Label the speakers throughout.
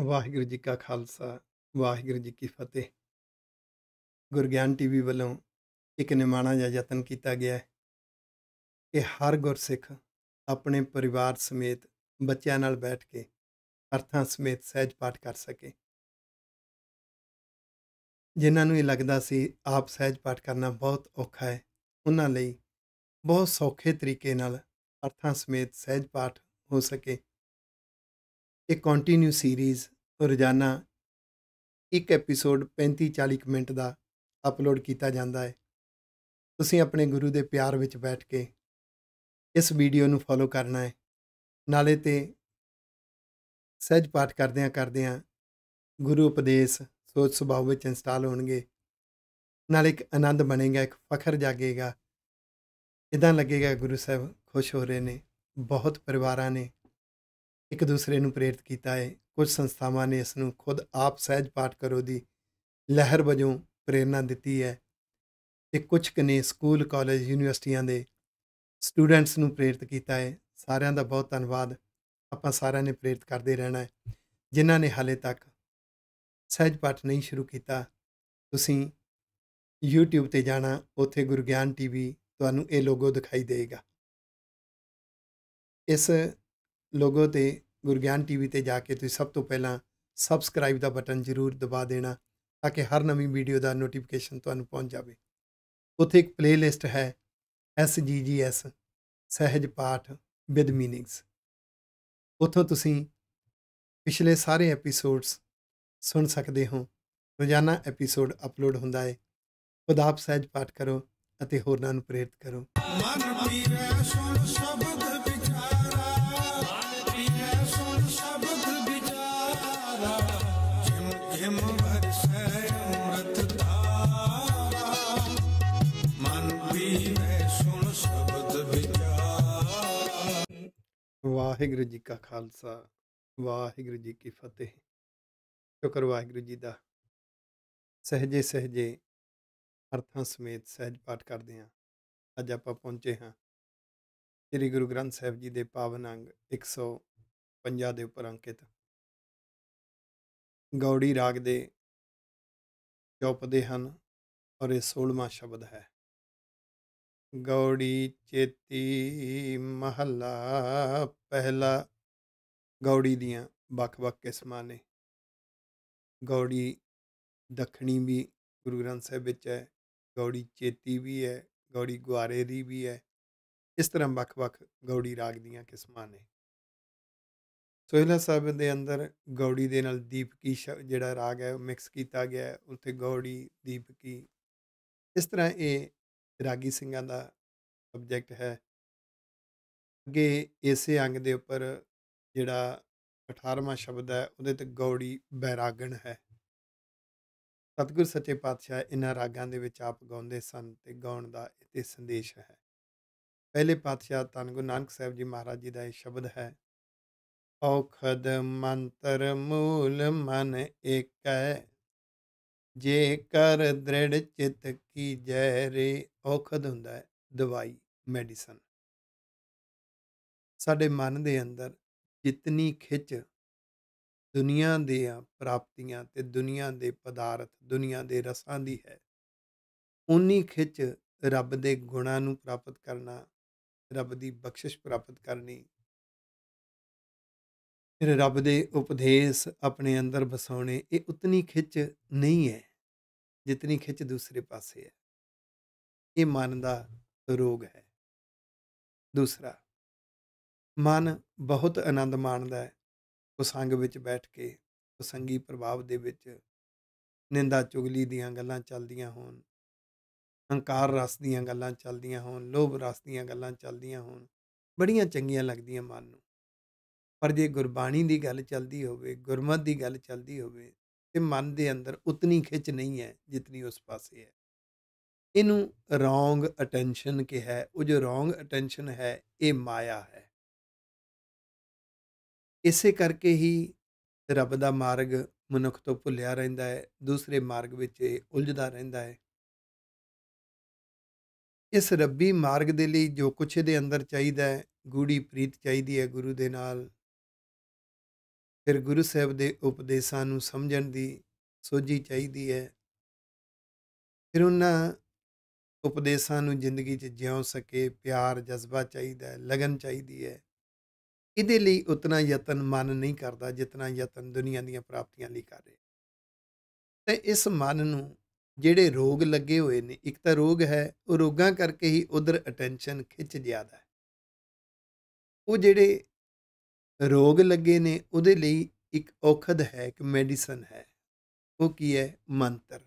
Speaker 1: ਵਾਹਿਗੁਰੂ ਜੀ ਕਾ ਖਾਲਸਾ ਵਾਹਿਗੁਰੂ ਜੀ ਕੀ ਫਤਿਹ ਗੁਰਗਿਆਨ ਟੀਵੀ ਵੱਲੋਂ ਇੱਕ ਨਿਮਾਣਾ ਜਾਂ ਯਤਨ ਕੀਤਾ ਗਿਆ ਹੈ ਕਿ ਹਰ ਗੁਰਸਿੱਖ ਆਪਣੇ ਪਰਿਵਾਰ ਸਮੇਤ ਬੱਚਿਆਂ ਨਾਲ ਬੈਠ ਕੇ ਅਰਥਾਂ ਸਮੇਤ ਸਹਿਜ ਪਾਠ ਕਰ ਸਕੇ ਜਿਨ੍ਹਾਂ ਨੂੰ ਇਹ ਲੱਗਦਾ ਸੀ ਆਪ ਸਹਿਜ ਪਾਠ ਕਰਨਾ ਬਹੁਤ ਔਖਾ ਹੈ ਉਹਨਾਂ ਲਈ ਬਹੁਤ ਸੌਖੇ ਤਰੀਕੇ ਨਾਲ ਅਰਥਾਂ ਸਮੇਤ ਸਹਿਜ ਪਾਠ ਹੋ ਸਕੇ ਇਹ ਕੰਟੀਨਿਊ ਸੀਰੀਜ਼ ਰੋਜ਼ਾਨਾ ਇੱਕ ਐਪੀਸੋਡ 35 40 ਮਿੰਟ ਦਾ ਅਪਲੋਡ ਕੀਤਾ ਜਾਂਦਾ ਹੈ ਤੁਸੀਂ ਆਪਣੇ ਗੁਰੂ ਦੇ ਪਿਆਰ ਵਿੱਚ ਬੈਠ ਕੇ ਇਸ ਵੀਡੀਓ ਨੂੰ ਫੋਲੋ ਕਰਨਾ ਹੈ ਨਾਲੇ ਤੇ ਸਹਿਜ ਪਾਠ ਕਰਦਿਆਂ ਕਰਦਿਆਂ ਗੁਰੂ ਉਪਦੇਸ਼ ਸੋਚ ਸੁਭਾਅ ਵਿੱਚ ਇੰਸਟਾਲ ਹੋਣਗੇ ਨਾਲ ਇੱਕ ਆਨੰਦ ਬਣੇਗਾ ਇੱਕ ਫਖਰ ਜਾਗੇਗਾ ਇਦਾਂ ਲੱਗੇਗਾ ਗੁਰੂ ਸਾਹਿਬ ਖੁਸ਼ ਹੋ ਰਹੇ ਨੇ ਬਹੁਤ ਪਰਿਵਾਰਾਂ ਨੇ ਇੱਕ ਦੂਸਰੇ ਨੂੰ ਪ੍ਰੇਰਿਤ ਕੀਤਾ ਹੈ ਕੁਝ ਸੰਸਥਾਵਾਂ ਨੇ ਇਸ ਨੂੰ ਖੁਦ ਆਪ ਸਹਿਜ ਪਾਠ ਕਰੋ ਦੀ ਲਹਿਰ ਵਜੋਂ ਪ੍ਰੇਰਣਾ ਦਿੱਤੀ ਹੈ ਤੇ ਕੁਝ ਕਨੇ ਸਕੂਲ ਕਾਲਜ ਯੂਨੀਵਰਸਿਟੀਆਂ ਦੇ ਸਟੂਡੈਂਟਸ ਨੂੰ ਪ੍ਰੇਰਿਤ ਕੀਤਾ ਹੈ ਸਾਰਿਆਂ ਦਾ ਬਹੁਤ ਧੰਨਵਾਦ ਆਪਾਂ ਸਾਰਿਆਂ ਨੇ ਪ੍ਰੇਰਿਤ ਕਰਦੇ ਰਹਿਣਾ ਹੈ ਜਿਨ੍ਹਾਂ ਨੇ ਹਾਲੇ ਤੱਕ ਸਹਿਜ ਪਾਠ ਨਹੀਂ ਸ਼ੁਰੂ ਕੀਤਾ ਤੁਸੀਂ YouTube ਤੇ ਜਾਣਾ ਉੱਥੇ ਗੁਰਗਿਆਨ ਟੀਵੀ ਤੁਹਾਨੂੰ ਇਹ ਲੋਗੋ ਦਿਖਾਈ ਦੇਗਾ ਇਸ ਲੋਗੋ ਤੇ ਗੁਰਗਿਆਨ ਟੀਵੀ ਤੇ ਜਾ ਕੇ ਤੁਸੀਂ ਸਭ ਤੋਂ ਪਹਿਲਾਂ ਸਬਸਕ੍ਰਾਈਬ ਦਾ ਬਟਨ ਜ਼ਰੂਰ ਦਬਾ ਦੇਣਾ ਤਾਂ ਕਿ ਹਰ ਨਵੀਂ ਵੀਡੀਓ ਦਾ ਨੋਟੀਫਿਕੇਸ਼ਨ ਤੁਹਾਨੂੰ ਪਹੁੰਚ ਜਾਵੇ ਉੱਥੇ ਇੱਕ ਪਲੇਲਿਸਟ ਹੈ SGGS ਸਹਿਜ ਪਾਠ ਵਿਦ ਮੀਨਿੰਗਸ ਉੱਥੋਂ ਤੁਸੀਂ ਪਿਛਲੇ ਸਾਰੇ ਐਪੀਸੋਡਸ ਸੁਣ ਸਕਦੇ ਹੋ ਰੋਜ਼ਾਨਾ ਐਪੀਸੋਡ ਅਪਲੋਡ ਹੁੰਦਾ ਹੈ ਖੁਦ ਆਪ ਸਹਿਜ ਪਾਠ ਕਰੋ ਅਤੇ ਹੋਰਨਾਂ ਨੂੰ ਪ੍ਰੇਰਿਤ ਕਰੋ ਮਨ ਪੀਵੇ ਸੁਣ ਸਭ ਵਾਹਿਗੁਰੂ ਜੀ ਕਾ ਖਾਲਸਾ ਵਾਹਿਗੁਰੂ ਜੀ ਕੀ ਫਤਿਹ ਸ਼ੁਕਰ ਵਾਹਿਗੁਰੂ ਜੀ ਦਾ ਸਹਜੇ ਸਹਜੇ ਅਰਥਾਂ ਸਮੇਤ ਸਹਿਜ ਪਾਠ ਕਰਦੇ ਹਾਂ ਅੱਜ ਆਪਾਂ ਪਹੁੰਚੇ ਹਾਂ ਸ੍ਰੀ ਗੁਰੂ ਗ੍ਰੰਥ ਸਾਹਿਬ ਜੀ ਦੇ ਪਾਵਨ ਅੰਗ 150 ਦੇ ਉੱਪਰ ਅੰਕਿਤ ਗੌੜੀ ਰਾਗ ਦੇ ਚੌਪਦੇ ਹਨ ਔਰ ਇਹ 16ਵਾਂ ਸ਼ਬਦ ਹੈ ਗੌੜੀ ਚੇਤੀ ਮਹੱਲਾ ਪਹਿਲਾ ਗੌੜੀ ਦੀਆਂ ਵੱਖ-ਵੱਖ ਕਿਸਮਾਂ ਨੇ ਗੌੜੀ ਦੱਖਣੀ ਵੀ ਗੁਰੂ ਗ੍ਰੰਥ ਸਾਹਿਬ ਵਿੱਚ ਹੈ ਗੌੜੀ ਚੇਤੀ ਵੀ ਹੈ ਗੌੜੀ ਗੁਆਰੇ ਦੀ ਵੀ ਹੈ ਇਸ ਤਰ੍ਹਾਂ ਵੱਖ-ਵੱਖ ਗੌੜੀ ਰਾਗ ਦੀਆਂ ਕਿਸਮਾਂ ਨੇ ਸੋਹਿਲਾ ਸਾਹਿਬ ਦੇ ਅੰਦਰ ਗੌੜੀ ਦੇ ਨਾਲ ਦੀਪਕੀ ਜਿਹੜਾ ਰਾਗ ਹੈ ਉਹ ਮਿਕਸ ਕੀਤਾ ਗਿਆ ਹੈ ਉੱਥੇ ਗੌੜੀ ਦੀਪਕੀ ਇਸ ਤਰ੍ਹਾਂ ਇਹ ਰਾਗੀ ਸਿੰਘਾਂ ਦਾ ਸਬਜੈਕਟ ਹੈ ਅੱਗੇ ਇਸੇ ਅੰਗ ਦੇ ਉੱਪਰ ਜਿਹੜਾ 18ਵਾਂ ਸ਼ਬਦ ਹੈ ਉਹਦੇ ਤੇ ਗੌੜੀ ਬੈਰਾਗਣ ਹੈ ਸਤਿਗੁਰ ਸੱਚੇ ਪਾਤਸ਼ਾਹ ਇਹਨਾਂ ਰਾਗਾਂ ਦੇ ਵਿੱਚ ਆਪ ਗਾਉਂਦੇ ਸਨ ਤੇ ਗਾਉਣ ਦਾ ਇਤੇ ਸੰਦੇਸ਼ ਹੈ ਪਹਿਲੇ ਪਾਤਸ਼ਾਹ ਤਨ ਗੁਰੂ ਨਾਨਕ ਸਾਹਿਬ ਜੀ ਮਹਾਰਾਜ ਜੀ ਦਾ ਇਹ ਸ਼ਬਦ ਹੈ ਔਖਦ ਮੰਤਰ ਮੂਲ ਮਨ ਇਕੈ ਜੇ ਕਰ ਦ੍ਰਿੜ ਚਿਤ ਕੀ ਜੈ ਰੇ ਔਖਦ ਹੁੰਦਾ ਹੈ ਦਵਾਈ ਮੈਡੀਸਨ ਸਾਡੇ ਮਨ ਦੇ ਅੰਦਰ ਜਿਤਨੀ ਖਿੱਚ ਦੁਨੀਆ ਦੀਆਂ ਪ੍ਰਾਪਤੀਆਂ ਤੇ ਦੁਨੀਆ ਦੇ ਪਦਾਰਥ ਦੁਨੀਆ ਦੇ ਰਸਾਂ ਦੀ ਹੈ ਉਨੀ ਖਿੱਚ ਰੱਬ ਦੇ ਗੁਣਾਂ ਨੂੰ ਪ੍ਰਾਪਤ ਕਰਨਾ ਰੱਬ ਦੀ ਬਖਸ਼ਿਸ਼ ਪ੍ਰਾਪਤ ਕਰਨੀ ਫਿਰ ਰੱਬ ਦੇ ਉਪਦੇਸ਼ ਆਪਣੇ ਅੰਦਰ ਬਸਾਉਣੇ ਇਹ ਉਤਨੀ ਖਿੱਚ ਨਹੀਂ ਹੈ ਜਿਤਨੀ ਖਿੱਚ ਦੂਸਰੇ ਪਾਸੇ ਹੈ ਇਹ ਮਨ ਦਾ ਰੋਗ ਹੈ ਦੂਸਰਾ ਮਨ ਬਹੁਤ ਆਨੰਦ ਮਾਣਦਾ ਹੈ ਸੰਗ ਵਿੱਚ ਬੈਠ ਕੇ ਸੰਗੀ ਪ੍ਰਭਾਵ ਦੇ ਵਿੱਚ ਨਿੰਦਾ ਚੁਗਲੀ ਦੀਆਂ ਗੱਲਾਂ ਚੱਲਦੀਆਂ ਹੋਣ
Speaker 2: ਹੰਕਾਰ ਰਸ ਦੀਆਂ
Speaker 1: ਗੱਲਾਂ ਚੱਲਦੀਆਂ ਹੋਣ ਲੋਭ ਰਸ ਦੀਆਂ ਗੱਲਾਂ ਚੱਲਦੀਆਂ ਹੋਣ ਬੜੀਆਂ ਚੰਗੀਆਂ ਲੱਗਦੀਆਂ ਮਨ ਨੂੰ ਪਰ ਜੇ ਗੁਰਬਾਣੀ ਦੀ ਗੱਲ ਚੱਲਦੀ ਹੋਵੇ ਗੁਰਮਤ ਦੀ ਗੱਲ ਚੱਲਦੀ ਹੋਵੇ ਤੇ ਮਨ ਦੇ ਅੰਦਰ ਉਤਨੀ ਖਿੱਚ ਨਹੀਂ ਹੈ ਜਿਤਨੀ ਉਸ ਪਾਸੇ ਹੈ ਇਹਨੂੰ ਰੋਂਗ ਅਟੈਂਸ਼ਨ ਕਿਹਾ ਉਹ ਜੋ ਰੋਂਗ ਅਟੈਂਸ਼ਨ ਹੈ ਇਹ ਮਾਇਆ ਹੈ ਇਸੇ ਕਰਕੇ ਹੀ ਰੱਬ ਦਾ ਮਾਰਗ ਮਨੁੱਖ ਤੋਂ ਭੁੱਲਿਆ ਰਹਿੰਦਾ ਹੈ ਦੂਸਰੇ ਮਾਰਗ ਵਿੱਚ ਇਹ ਉਲਝਦਾ ਰਹਿੰਦਾ ਹੈ ਇਸ ਰੱਬੀ ਮਾਰਗ ਦੇ ਲਈ ਜੋ ਕੁਛ ਇਹਦੇ ਅੰਦਰ ਚਾਹੀਦਾ ਹੈ ਗੂੜੀ ਪ੍ਰੀਤ ਚਾਹੀਦੀ ਹੈ ਗੁਰੂ ਦੇ ਨਾਲ ਫਿਰ ਗੁਰੂ ਸਾਹਿਬ ਦੇ ਉਪਦੇਸ਼ਾਂ ਨੂੰ ਸਮਝਣ ਦੀ ਸੋਝੀ ਚਾਹੀਦੀ ਹੈ ਫਿਰ ਉਹਨਾਂ ਉਪਦੇਸ਼ਾਂ ਨੂੰ ਜ਼ਿੰਦਗੀ 'ਚ ਜਿਉ ਸਕੇ ਪਿਆਰ ਜਜ਼ਬਾ ਚਾਹੀਦਾ ਹੈ ਲਗਨ ਚਾਹੀਦੀ ਹੈ ਇਹਦੇ ਲਈ ਉਤਨਾ ਯਤਨ ਮਨ ਨਹੀਂ ਕਰਦਾ ਜਿਤਨਾ ਯਤਨ ਦੁਨੀਆ ਦੀਆਂ ਪ੍ਰਾਪਤੀਆਂ ਲਈ ਕਰ ਰਿਹਾ ਤੇ ਇਸ ਮਨ ਨੂੰ ਜਿਹੜੇ ਰੋਗ ਲੱਗੇ ਹੋਏ ਨੇ ਇੱਕ ਤਾਂ ਰੋਗ ਹੈ ਉਹ ਰੋਗਾਂ ਕਰਕੇ ਹੀ ਉਧਰ ਅਟੈਂਸ਼ਨ ਖਿੱਚ ਜ਼ਿਆਦਾ ਹੈ ਉਹ ਜਿਹੜੇ ਰੋਗ ਲੱਗੇ ਨੇ ਉਹਦੇ ਲਈ ਇੱਕ ਔਖਦ ਹੈ ਇੱਕ ਮੈਡੀਸਨ ਹੈ ਉਹ ਕੀ ਹੈ ਮੰਤਰ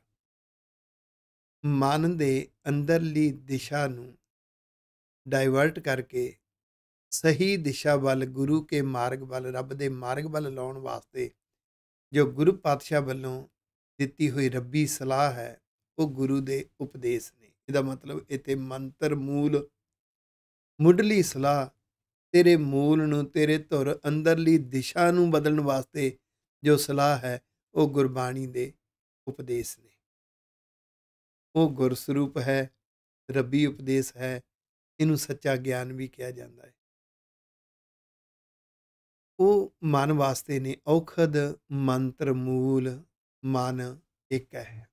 Speaker 1: ਮਨ ਦੇ ਅੰਦਰਲੀ ਦਿਸ਼ਾ ਨੂੰ ਡਾਇਵਰਟ ਕਰਕੇ ਸਹੀ ਦਿਸ਼ਾ ਵੱਲ ਗੁਰੂ ਕੇ ਮਾਰਗ ਵੱਲ ਰੱਬ ਦੇ ਮਾਰਗ ਵੱਲ ਲਾਉਣ ਵਾਸਤੇ ਜੋ ਗੁਰੂ ਪਾਤਸ਼ਾਹ ਵੱਲੋਂ ਦਿੱਤੀ ਹੋਈ ਰੱਬੀ ਸਲਾਹ ਹੈ ਉਹ ਗੁਰੂ ਦੇ ਉਪਦੇਸ਼ ਨੇ ਇਹਦਾ ਮਤਲਬ ਇਥੇ ਮੰਤਰ ਮੂਲ ਮੁੱਢਲੀ ਸਲਾਹ ਤੇਰੇ ਮੂਲ ਨੂੰ ਤੇਰੇ ਧੁਰ ਅੰਦਰਲੀ ਦਿਸ਼ਾ ਨੂੰ ਬਦਲਣ ਵਾਸਤੇ ਜੋ ਸਲਾਹ ਹੈ ਉਹ ਗੁਰਬਾਣੀ ਦੇ ਉਪਦੇਸ਼ ਨੇ ਉਹ ਗੁਰਸਰੂਪ ਹੈ ਰੱਬੀ ਉਪਦੇਸ਼ ਹੈ ਇਹਨੂੰ ਸੱਚਾ ਗਿਆਨ ਵੀ ਕਿਹਾ ਜਾਂਦਾ ਹੈ ਉਹ ਮਨ ਵਾਸਤੇ ਨੇ ਔਖਦ ਮੰਤਰ ਮੂਲ ਮਨ ਇੱਕ ਹੈ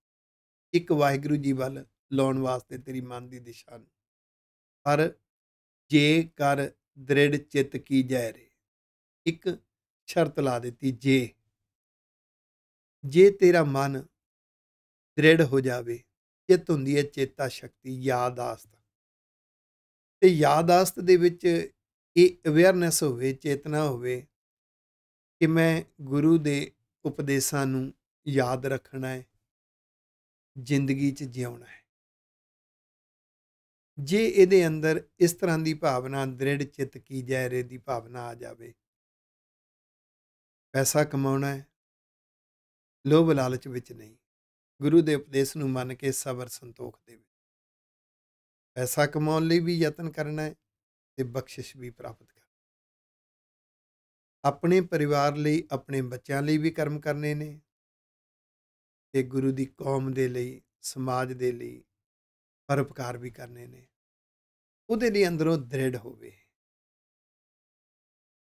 Speaker 1: ਇੱਕ ਵਾਹਿਗੁਰੂ ਜੀ ਵੱਲ ਲਾਉਣ ਵਾਸਤੇ ਤੇਰੀ ਮਨ ਦੀ ਦਿਸ਼ਾ ਨੂੰ ਪਰ ਜੇ ਕਰ ਦ੍ਰਿੜ ਚਿੱਤ ਕੀ ਜੈ ਰੇ ਇੱਕ ਸ਼ਰਤ ਲਾ ਦਿੱਤੀ ਜੇ ਜੇ ਤੇਰਾ ਮਨ ਦ੍ਰਿੜ ਹੋ ਜਾਵੇ ਚਿੱਤ ਹੁੰਦੀ ਹੈ ਚੇਤਾ ਸ਼ਕਤੀ ਯਾਦਾਸ਼ਤ ਤੇ ਯਾਦਾਸ਼ਤ ਦੇ ਵਿੱਚ ਇਹ ਅਵੇਅਰਨੈਸ ਹੋਵੇ ਚੇਤਨਾ ਹੋਵੇ ਕਿ ਮੈਂ ਗੁਰੂ ਦੇ ਉਪਦੇਸ਼ਾਂ ਨੂੰ ਯਾਦ ਰੱਖਣਾ ਹੈ ਜ਼ਿੰਦਗੀ 'ਚ ਜਿਉਣਾ ਹੈ ਜੇ ਇਹਦੇ ਅੰਦਰ ਇਸ ਤਰ੍ਹਾਂ ਦੀ ਭਾਵਨਾ ਦ੍ਰਿੜ ਚਿੱਤ ਕੀ ਜੈਰੇ ਦੀ ਭਾਵਨਾ ਆ ਜਾਵੇ ਪੈਸਾ ਕਮਾਉਣਾ ਹੈ ਲੋਭ ਲਾਲਚ ਵਿੱਚ ਨਹੀਂ ਗੁਰੂ ਦੇ ਉਪਦੇਸ਼ ਨੂੰ ਮੰਨ ਕੇ ਸਬਰ ਸੰਤੋਖ ਦੇ ਵਿੱਚ ਪੈਸਾ ਕਮਾਉਣ ਲਈ ਵੀ ਯਤਨ ਕਰਨਾ ਹੈ ਤੇ ਬਖਸ਼ਿਸ਼ ਵੀ ਪ੍ਰਾਪਤ ਕਰਨਾ ਆਪਣੇ ਪਰਿਵਾਰ ਲਈ ਆਪਣੇ ਬੱਚਿਆਂ ਲਈ ਵੀ ਕਰਮ ਕਰਨੇ ਨੇ ਤੇ ਗੁਰੂ ਦੀ ਕੌਮ ਦੇ ਲਈ ਸਮਾਜ ਦੇ ਲਈ ਪਰਉਪਕਾਰ ਵੀ ਕਰਨੇ ਨੇ ਉਹਦੇ ਲਈ ਅੰਦਰੋਂ ਦ੍ਰਿੜ ਹੋਵੇ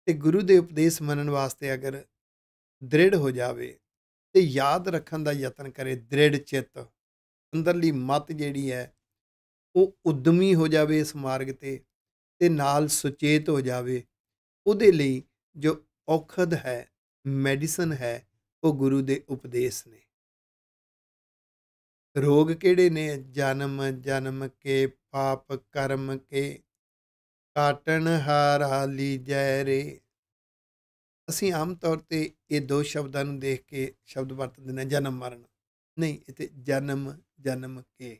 Speaker 1: ਤੇ ਗੁਰੂ ਦੇ ਉਪਦੇਸ਼ ਮੰਨਣ ਵਾਸਤੇ ਅਗਰ ਦ੍ਰਿੜ ਹੋ ਜਾਵੇ ਤੇ ਯਾਦ ਰੱਖਣ ਦਾ ਯਤਨ ਕਰੇ ਦ੍ਰਿੜ ਚਿੱਤ ਅੰਦਰਲੀ ਮਤ ਜਿਹੜੀ ਹੈ ਉਹ ਉਦਮੀ ਹੋ ਜਾਵੇ ਇਸ ਮਾਰਗ ਤੇ ਤੇ ਨਾਲ ਸੁਚੇਤ ਹੋ ਜਾਵੇ ਉਹਦੇ ਲਈ ਜੋ ਔਖਦ ਹੈ ਮੈਡੀਸਨ ਹੈ ਉਹ ਗੁਰੂ ਦੇ ਉਪਦੇਸ਼ ਨੇ ਰੋਗ ਕਿਹੜੇ ਨੇ ਜਨਮ ਜਨਮ ਕੇ ਪਾਪ ਕਰਮ ਕੇ ਕਾਟਣ ਹਾਰਾ ਜੈ ਰੇ ਅਸੀਂ ਆਮ ਤੌਰ ਤੇ ਇਹ ਦੋ ਸ਼ਬਦਾਂ ਨੂੰ ਦੇਖ ਕੇ ਸ਼ਬਦ ਵਰਤਦੇ ਨੇ ਜਨਮ ਮਰਨ ਨਹੀਂ ਇਥੇ ਜਨਮ ਜਨਮ ਕੇ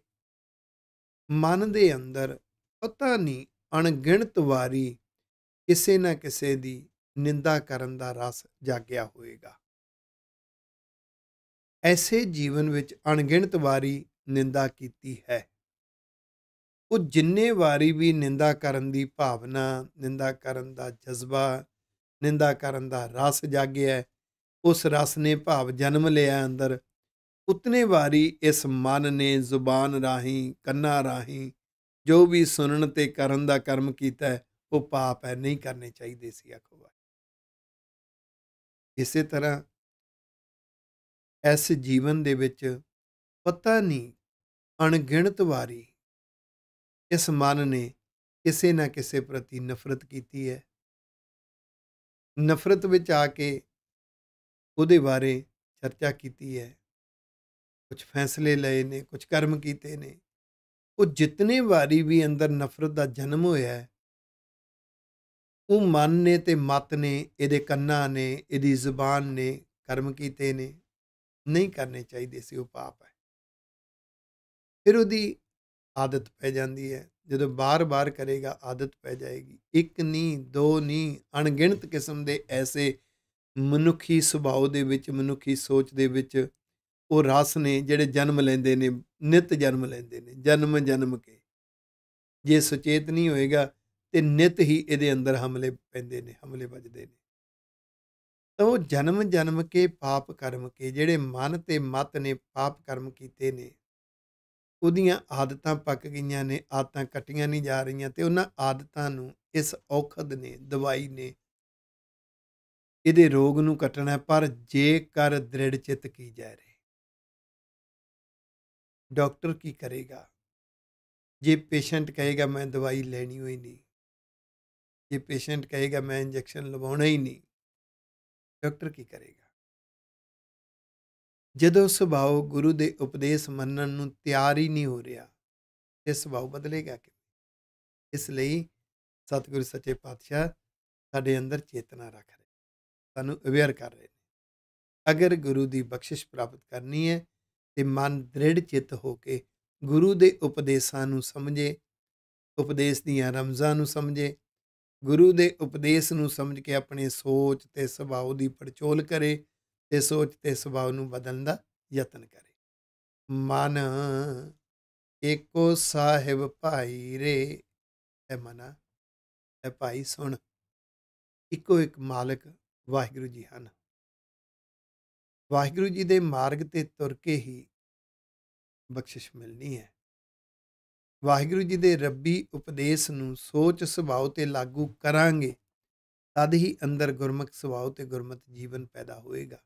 Speaker 1: ਮਨ ਦੇ ਅੰਦਰ ਪਤਾ ਨਹੀਂ ਅਣਗਿਣਤ ਵਾਰੀ ਕਿਸੇ ਨਾ ਕਿਸੇ ਦੀ ਨਿੰਦਾ ਕਰਨ ਦਾ ਰਸ ਜਾਗਿਆ ਹੋਵੇਗਾ ਐਸੇ ਜੀਵਨ ਵਿੱਚ ਅਣਗਿਣਤ ਵਾਰੀ ਨਿੰਦਾ ਕੀਤੀ ਹੈ ਉਹ ਜਿੰਨੇ ਵਾਰੀ ਵੀ ਨਿੰਦਾ ਕਰਨ ਦੀ ਭਾਵਨਾ ਨਿੰਦਾ ਕਰਨ ਦਾ ਜਜ਼ਬਾ ਨਿੰਦਾ ਕਰਨ ਦਾ ਰਸ ਜਾਗਿਆ ਉਸ ਰਸ ਨੇ ਭਾਵ ਜਨਮ ਲਿਆ ਅੰਦਰ ਉਤਨੇ ਵਾਰੀ ਇਸ ਮਨ ਨੇ ਜ਼ੁਬਾਨ ਰਾਹੀਂ ਕੰਨਾਂ ਰਾਹੀਂ ਜੋ ਵੀ ਸੁਣਨ ਤੇ ਕਰਨ ਦਾ ਕਰਮ ਕੀਤਾ ਉਹ ਪਾਪ ਹੈ ਨਹੀਂ ਕਰਨੇ ਚਾਹੀਦੇ ਸੀ ਆਖੋ ਇਸੇ ਤਰ੍ਹਾਂ ਇਸ ਜੀਵਨ ਦੇ ਵਿੱਚ ਪਤਾ ਨਹੀਂ ਅਣਗਿਣਤ ਵਾਰੀ ਇਸ ਮਨ ਨੇ ਕਿਸੇ ਨਾ ਕਿਸੇ ਪ੍ਰਤੀ ਨਫ਼ਰਤ ਕੀਤੀ ਹੈ ਨਫ਼ਰਤ ਵਿੱਚ ਆ ਕੇ ਉਹਦੇ ਬਾਰੇ ਚਰਚਾ ਕੀਤੀ ਹੈ ਕੁਝ ਫੈਸਲੇ ਲਏ ਨੇ ਕੁਝ ਕਰਮ ਕੀਤੇ ਨੇ ਉਹ ਜਿੰਨੇ ਵਾਰੀ ਵੀ ਅੰਦਰ ਨਫ਼ਰਤ ਦਾ ਜਨਮ ਹੋਇਆ ਹੈ ਉਹ ਮਨ ਨੇ ਤੇ ਮਤ ਨੇ ਇਹਦੇ ਕੰਨਾਂ ਨੇ ਇਹਦੀ ਜ਼ੁਬਾਨ ਨੇ ਕਰਮ ਕੀਤੇ ਨੇ ਨਹੀਂ ਕਰਨੇ ਚਾਹੀਦੇ ਸੀ ਉਹ ਪਾਪ ਹੈ ਫਿਰ ਉਹਦੀ ਆਦਤ ਪੈ ਜਾਂਦੀ ਹੈ ਜਦੋਂ ਬਾਰ-ਬਾਰ ਕਰੇਗਾ ਆਦਤ ਪੈ ਜਾਏਗੀ ਇੱਕ ਨਹੀਂ ਦੋ ਨਹੀਂ ਅਣਗਿਣਤ ਕਿਸਮ ਦੇ ਐਸੇ ਮਨੁੱਖੀ ਸੁਭਾਅ ਦੇ ਵਿੱਚ ਮਨੁੱਖੀ ਸੋਚ ਦੇ ਵਿੱਚ ਉਹ ਰਸ ਨੇ ਜਿਹੜੇ ਜਨਮ ਲੈਂਦੇ ਨੇ ਨਿਤ ਜਨਮ ਲੈਂਦੇ ਨੇ ਜਨਮ ਜਨਮ ਕੇ ਜੇ ਸੁਚੇਤ ਨਹੀਂ ਹੋਏਗਾ ਤੇ ਨਿਤ ਹੀ ਇਹਦੇ ਅੰਦਰ ਹਮਲੇ ਪੈਂਦੇ ਨੇ ਹਮਲੇ ਵੱਜਦੇ ਨੇ ਤਾਂ ਉਹ ਜਨਮ ਜਨਮ ਕੇ ਪਾਪ ਕਰਮ ਕੇ ਜਿਹੜੇ ਮਨ ਤੇ ਮਤ ਨੇ ਪਾਪ ਕਰਮ ਕੀਤੇ ਨੇ ਉਹਦੀਆਂ ਆਦਤਾਂ ਪੱਕ ਗਈਆਂ ਨੇ ਆਦਤਾਂ ਕੱਟੀਆਂ ਨਹੀਂ ਜਾ ਰਹੀਆਂ ਤੇ ਉਹਨਾਂ ਆਦਤਾਂ ਨੂੰ ਇਸ ਔਖਦ ਨੇ ਦਵਾਈ ਨੇ ਇਹਦੇ ਰੋਗ ਨੂੰ ਕੱਟਣਾ ਪਰ ਜੇਕਰ ਦ੍ਰਿੜ ਚਿਤ ਕੀ ਜਾ ਰਹੇ ਡਾਕਟਰ ਕੀ ਕਰੇਗਾ ਜੇ ਪੇਸ਼ੈਂਟ ਕਹੇਗਾ ਮੈਂ ਦਵਾਈ ਲੈਣੀ ਹੋਈ ਨਹੀਂ ਜੇ ਪੇਸ਼ੈਂਟ ਕਹੇਗਾ ਮੈਂ ਇੰਜੈਕਸ਼ਨ ਲਵਾਉਣਾ ਹੀ ਨਹੀਂ ਡਾਕਟਰ ਕੀ ਕਰੇਗਾ ਜਦੋਂ ਸੁਭਾਅ ਗੁਰੂ ਦੇ ਉਪਦੇਸ਼ ਮੰਨਣ ਨੂੰ ਤਿਆਰ ਹੀ ਨਹੀਂ ਹੋ ਰਿਹਾ ਤੇ ਸੁਭਾਅ ਬਦਲੇਗਾ ਕਿ ਇਸ ਲਈ ਸਤਿਗੁਰੂ ਸੱਚੇ ਪਾਤਸ਼ਾਹ ਸਾਡੇ ਅੰਦਰ ਚੇਤਨਾ ਰੱਖ ਰਹੇ ਸਾਨੂੰ ਅਵੇਅਰ ਕਰ ਰਹੇ ਨੇ ਅਗਰ ਗੁਰੂ ਦੀ ਬਖਸ਼ਿਸ਼ ਪ੍ਰਾਪਤ ਕਰਨੀ ਹੈ ਤੇ ਮਨ ਦ੍ਰਿੜ ਚਿੱਤ ਹੋ ਕੇ ਗੁਰੂ ਦੇ ਉਪਦੇਸ਼ਾਂ ਨੂੰ ਸਮਝੇ ਉਪਦੇਸ਼ ਦੀਆਂ ਰਮਜ਼ਾਂ ਨੂੰ ਸਮਝੇ ਗੁਰੂ ਦੇ ਉਪਦੇਸ਼ ਨੂੰ ਸਮਝ ਕੇ ਆਪਣੇ ਸੋਚ ਤੇ ਸੁਭਾਅ ਦੀ ਪਰਚੋਲ ਕਰੇ ਤੇ ਸੋਚ ਤੇ ਸੁਭਾਅ ਨੂੰ ਬਦਲਣ ਦਾ ਯਤਨ ਕਰੇ ਮਨ ਏਕੋ ਸਾਹਿਬ ਭਾਈ ਰੇ ਐ ਮਨਾ ਐ ਭਾਈ ਸੁਣ ਇੱਕੋ ਇੱਕ ਮਾਲਕ ਵਾਹਿਗੁਰੂ ਜੀ ਹਨ ਵਾਹਿਗੁਰੂ ਜੀ ਦੇ ਮਾਰਗ ਤੇ ਤੁਰ ਕੇ ਹੀ ਬਖਸ਼ਿਸ਼ ਮਿਲਣੀ ਹੈ ਵਾਹਿਗੁਰੂ ਜੀ ਦੇ ਰੱਬੀ ਉਪਦੇਸ਼ ਨੂੰ ਸੋਚ ਸੁਭਾਅ ਤੇ ਲਾਗੂ ਕਰਾਂਗੇ ਤਦ ਹੀ ਅੰਦਰ ਗੁਰਮਤ ਸੁਭਾਅ ਤੇ ਗੁਰਮਤ ਜੀਵਨ ਪੈਦਾ ਹੋਏਗਾ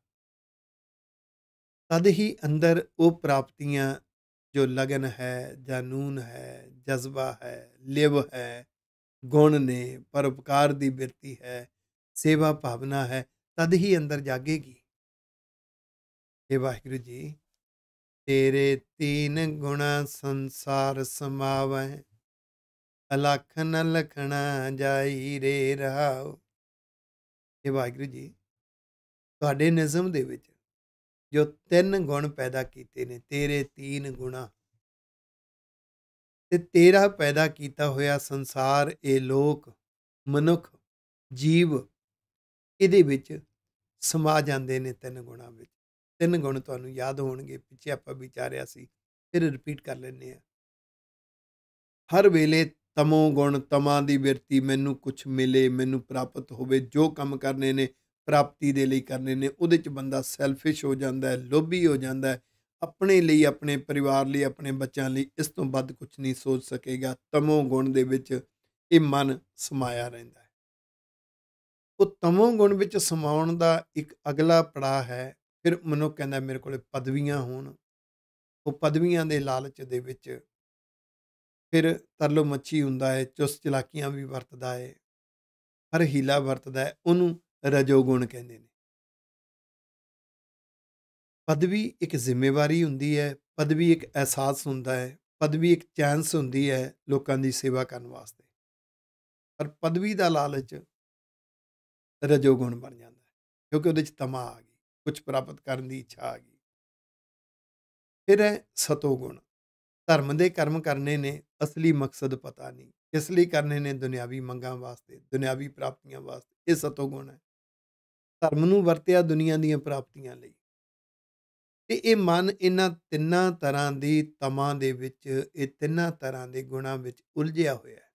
Speaker 1: ਤਦ ਹੀ ਅੰਦਰ ਉਹ ਪ੍ਰਾਪਤੀਆਂ ਜੋ ਲਗਨ ਹੈ ਜਾਨੂਨ ਹੈ ਜਜ਼ਬਾ ਹੈ ਲਿਵ ਹੈ ਗੁਣ ਨੇ ਪਰਉਪਕਾਰ ਦੀ ਬਿਰਤੀ ਹੈ ਸੇਵਾ ਭਾਵਨਾ ਹੈ ਤਦ ਹੀ ਅੰਦਰ ਜਾਗੇਗੀ ਇਹ ਵਾਹਿਗੁਰੂ ਜੀ ਤੇਰੇ ਤੀਨ ਗੁਣਾ ਸੰਸਾਰ ਸਮਾਵੈ ਅਲਖ ਨ ਲਖਣਾ ਜਾਈ ਰੇ ਰਹਾਉ ਇਹ ਵਾਹਿਗੁਰੂ ਜੀ ਤੁਹਾਡੇ ਨਿਜ਼ਮ ਦੇ ਵਿੱਚ ਜੋ ਤਿੰਨ ਗੁਣ ਪੈਦਾ ਕੀਤੇ ਨੇ ਤੇਰੇ ਤੀਨ ਗੁਣਾ ਤੇ ਤੇਰਾ ਪੈਦਾ ਕੀਤਾ ਹੋਇਆ ਸੰਸਾਰ ਇਹ ਲੋਕ ਮਨੁੱਖ ਜੀਵ ਇਹਦੇ ਵਿੱਚ ਸਮਾ ਜਾਂਦੇ ਨੇ ਤਿੰਨ ਗੁਣਾ ਵਿੱਚ ਤਿੰਨ ਗੁਣ ਤੁਹਾਨੂੰ ਯਾਦ ਹੋਣਗੇ ਪਿੱਛੇ ਆਪਾਂ ਵਿਚਾਰਿਆ ਸੀ ਫਿਰ ਰਿਪੀਟ ਕਰ ਲੈਨੇ ਆ ਹਰ ਵੇਲੇ ਤਮੋ ਗੁਣ ਤਮਾ ਦੀ ਵਰਤੀ ਮੈਨੂੰ ਕੁਝ ਮਿਲੇ ਮੈਨੂੰ ਪ੍ਰਾਪਤ ਹੋਵੇ ਜੋ ਕੰਮ ਕਰਨੇ ਨੇ ਪ੍ਰਾਪਤੀ ਦੇ ਲਈ ਕਰਨੇ ਨੇ ਉਹਦੇ ਚ ਬੰਦਾ ਸੈਲਫਿਸ਼ ਹੋ ਜਾਂਦਾ ਹੈ ਲੋਭੀ ਹੋ ਜਾਂਦਾ ਹੈ ਆਪਣੇ ਲਈ ਆਪਣੇ ਪਰਿਵਾਰ ਲਈ ਆਪਣੇ ਬੱਚਿਆਂ ਲਈ ਇਸ ਤੋਂ ਵੱਧ ਕੁਝ ਨਹੀਂ ਸੋਚ ਸਕੇਗਾ ਤਮੋ ਗੁਣ ਦੇ ਵਿੱਚ ਇਹ ਮਨ ਸਮਾਇਆ ਰਹਿੰਦਾ ਹੈ ਉਹ ਤਮੋ ਗੁਣ ਵਿੱਚ ਸਮਾਉਣ ਦਾ ਇੱਕ ਅਗਲਾ ਪੜਾਅ ਹੈ ਫਿਰ ਮਨੁੱਖ ਕਹਿੰਦਾ ਮੇਰੇ ਕੋਲੇ ਪਦਵੀਆਂ ਹੋਣ ਉਹ ਪਦਵੀਆਂ ਦੇ ਲਾਲਚ ਦੇ ਵਿੱਚ ਫਿਰ ਤਰਲੋ ਮੱਛੀ ਹੁੰਦਾ ਹੈ ਚੁਸ ਚਲਾਕੀਆਂ ਵੀ ਵਰਤਦਾ ਹੈ ਹਰ ਹੀਲਾ ਵਰਤਦਾ ਹੈ ਉਹਨੂੰ ਰਜੋ ਗੁਣ ਕਹਿੰਦੇ ਨੇ ਪਦਵੀ ਇੱਕ ਜ਼ਿੰਮੇਵਾਰੀ ਹੁੰਦੀ ਹੈ ਪਦਵੀ ਇੱਕ ਅਹਿਸਾਸ ਹੁੰਦਾ ਹੈ ਪਦਵੀ ਇੱਕ ਚਾਂਸ ਹੁੰਦੀ ਹੈ ਲੋਕਾਂ ਦੀ ਸੇਵਾ ਕਰਨ ਵਾਸਤੇ ਪਰ ਪਦਵੀ ਦਾ ਲਾਲਚ ਰਜੋ ਗੁਣ ਬਣ ਜਾਂਦਾ ਹੈ ਕਿਉਂਕਿ ਉਹਦੇ ਵਿੱਚ ਤਮਾ ਆ ਗਿਆ ਕੁਝ ਪ੍ਰਾਪਤ ਕਰਨ ਦੀ ਇੱਛਾ ਆ ਗਈ ਫਿਰ ਹੈ ਸਤੋ ਗੁਣ ਧਰਮ ਦੇ ਕਰਮ ਕਰਨੇ ਨੇ ਅਸਲੀ ਮਕਸਦ ਪਤਾ ਨਹੀਂ ਇਸ ਲਈ ਕਰਨੇ ਨੇ ਦੁਨਿਆਵੀ ਮੰਗਾਂ ਵਾਸਤੇ ਦੁਨਿਆਵੀ ਪ੍ਰਾਪਤੀਆਂ ਵਾਸਤੇ ਇਹ ਸਤੋ ਗੁਣ ਹੈ ਧਰਮ ਨੂੰ ਵਰਤਿਆ ਦੁਨੀਆ ਦੀਆਂ ਪ੍ਰਾਪਤੀਆਂ ਲਈ ਤੇ ਇਹ ਮਨ ਇਹਨਾਂ ਤਿੰਨਾਂ ਤਰ੍ਹਾਂ ਦੀ ਤਮਾਂ ਦੇ ਵਿੱਚ ਇਹ ਤਿੰਨਾਂ ਤਰ੍ਹਾਂ ਦੇ ਗੁਣਾਂ ਵਿੱਚ ਉਲਝਿਆ ਹੋਇਆ ਹੈ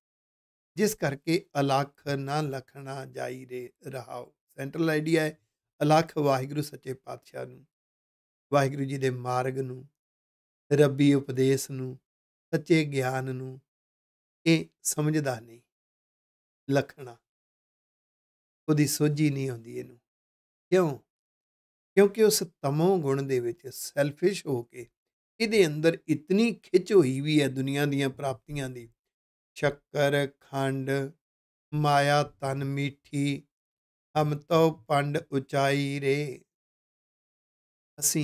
Speaker 1: ਜਿਸ ਕਰਕੇ ਅਲਖ ਨਾ ਲਖਣਾ ਜਾਈ ਰੇ ਰਹਾਓ ਸੈਂਟਰਲ ਆਈਡੀਆ ਹੈ ਅਲਖ ਵਾਹਿਗੁਰੂ ਸੱਚੇ ਪਾਤਸ਼ਾਹ ਨੂੰ ਵਾਹਿਗੁਰੂ ਜੀ ਦੇ ਮਾਰਗ ਨੂੰ ਰੱਬੀ ਉਪਦੇਸ਼ ਨੂੰ ਸੱਚੇ ਗਿਆਨ ਨੂੰ ਇਹ ਸਮਝਦਾ ਨਹੀਂ ਲਖਣਾ ਉਹਦੀ ਸੋਝੀ ਨਹੀਂ ਆਉਂਦੀ ਇਹਨੂੰ ਕਿਉਂ ਕਿਉਂਕਿ ਉਸ ਤਮੋ ਗੁਣ ਦੇ ਵਿੱਚ ਸੈਲਫਿਸ਼ ਹੋ ਕੇ ਇਹਦੇ ਅੰਦਰ ਇਤਨੀ ਖਿੱਚ ਹੋਈ ਵੀ ਹੈ ਦੁਨੀਆ ਦੀਆਂ ਪ੍ਰਾਪਤੀਆਂ ਦੀ ਸ਼ੱਕਰ ਖੰਡ ਮਾਇਆ ਤਨ ਮਿੱਠੀ ਹਮ ਤੋ ਪੰਡ ਉਚਾਈ ਰੇ ਅਸੀਂ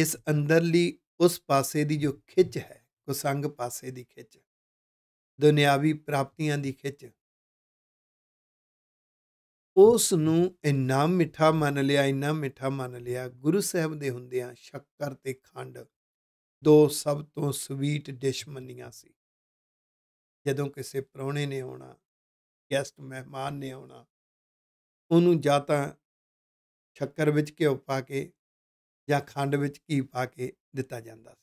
Speaker 1: ਇਸ ਅੰਦਰਲੀ ਉਸ ਪਾਸੇ ਦੀ ਜੋ ਖਿੱਚ ਹੈ ਕੁਸੰਗ ਪਾਸੇ ਦੀ ਖਿੱਚ ਦੁਨਿਆਵੀ ਪ੍ਰਾਪਤੀਆਂ ਦੀ ਖਿੱਚ ਉਸ ਨੂੰ ਇੰਨਾ ਮਿੱਠਾ ਮੰਨ ਲਿਆ ਇੰਨਾ ਮਿੱਠਾ ਮੰਨ ਲਿਆ ਗੁਰੂ ਸਾਹਿਬ ਦੇ ਹੁੰਦਿਆਂ ਸ਼ੱਕਰ ਤੇ ਖੰਡ ਦੋ ਸਭ ਤੋਂ ਸਵੀਟ ਡਿਸ਼ ਮੰਨੀਆਂ ਸੀ ਜਦੋਂ ਕਿਸੇ ਪਰੌਣੇ ਨੇ ਆਉਣਾ ਗੈਸਟ ਮਹਿਮਾਨ ਨੇ ਆਉਣਾ ਉਹਨੂੰ ਜਾਂ ਤਾਂ ਸ਼ੱਕਰ ਵਿੱਚ ਘਿਓ ਪਾ ਕੇ ਜਾਂ ਖੰਡ ਵਿੱਚ ਘੀ ਪਾ ਕੇ ਦਿੱਤਾ ਜਾਂਦਾ ਸੀ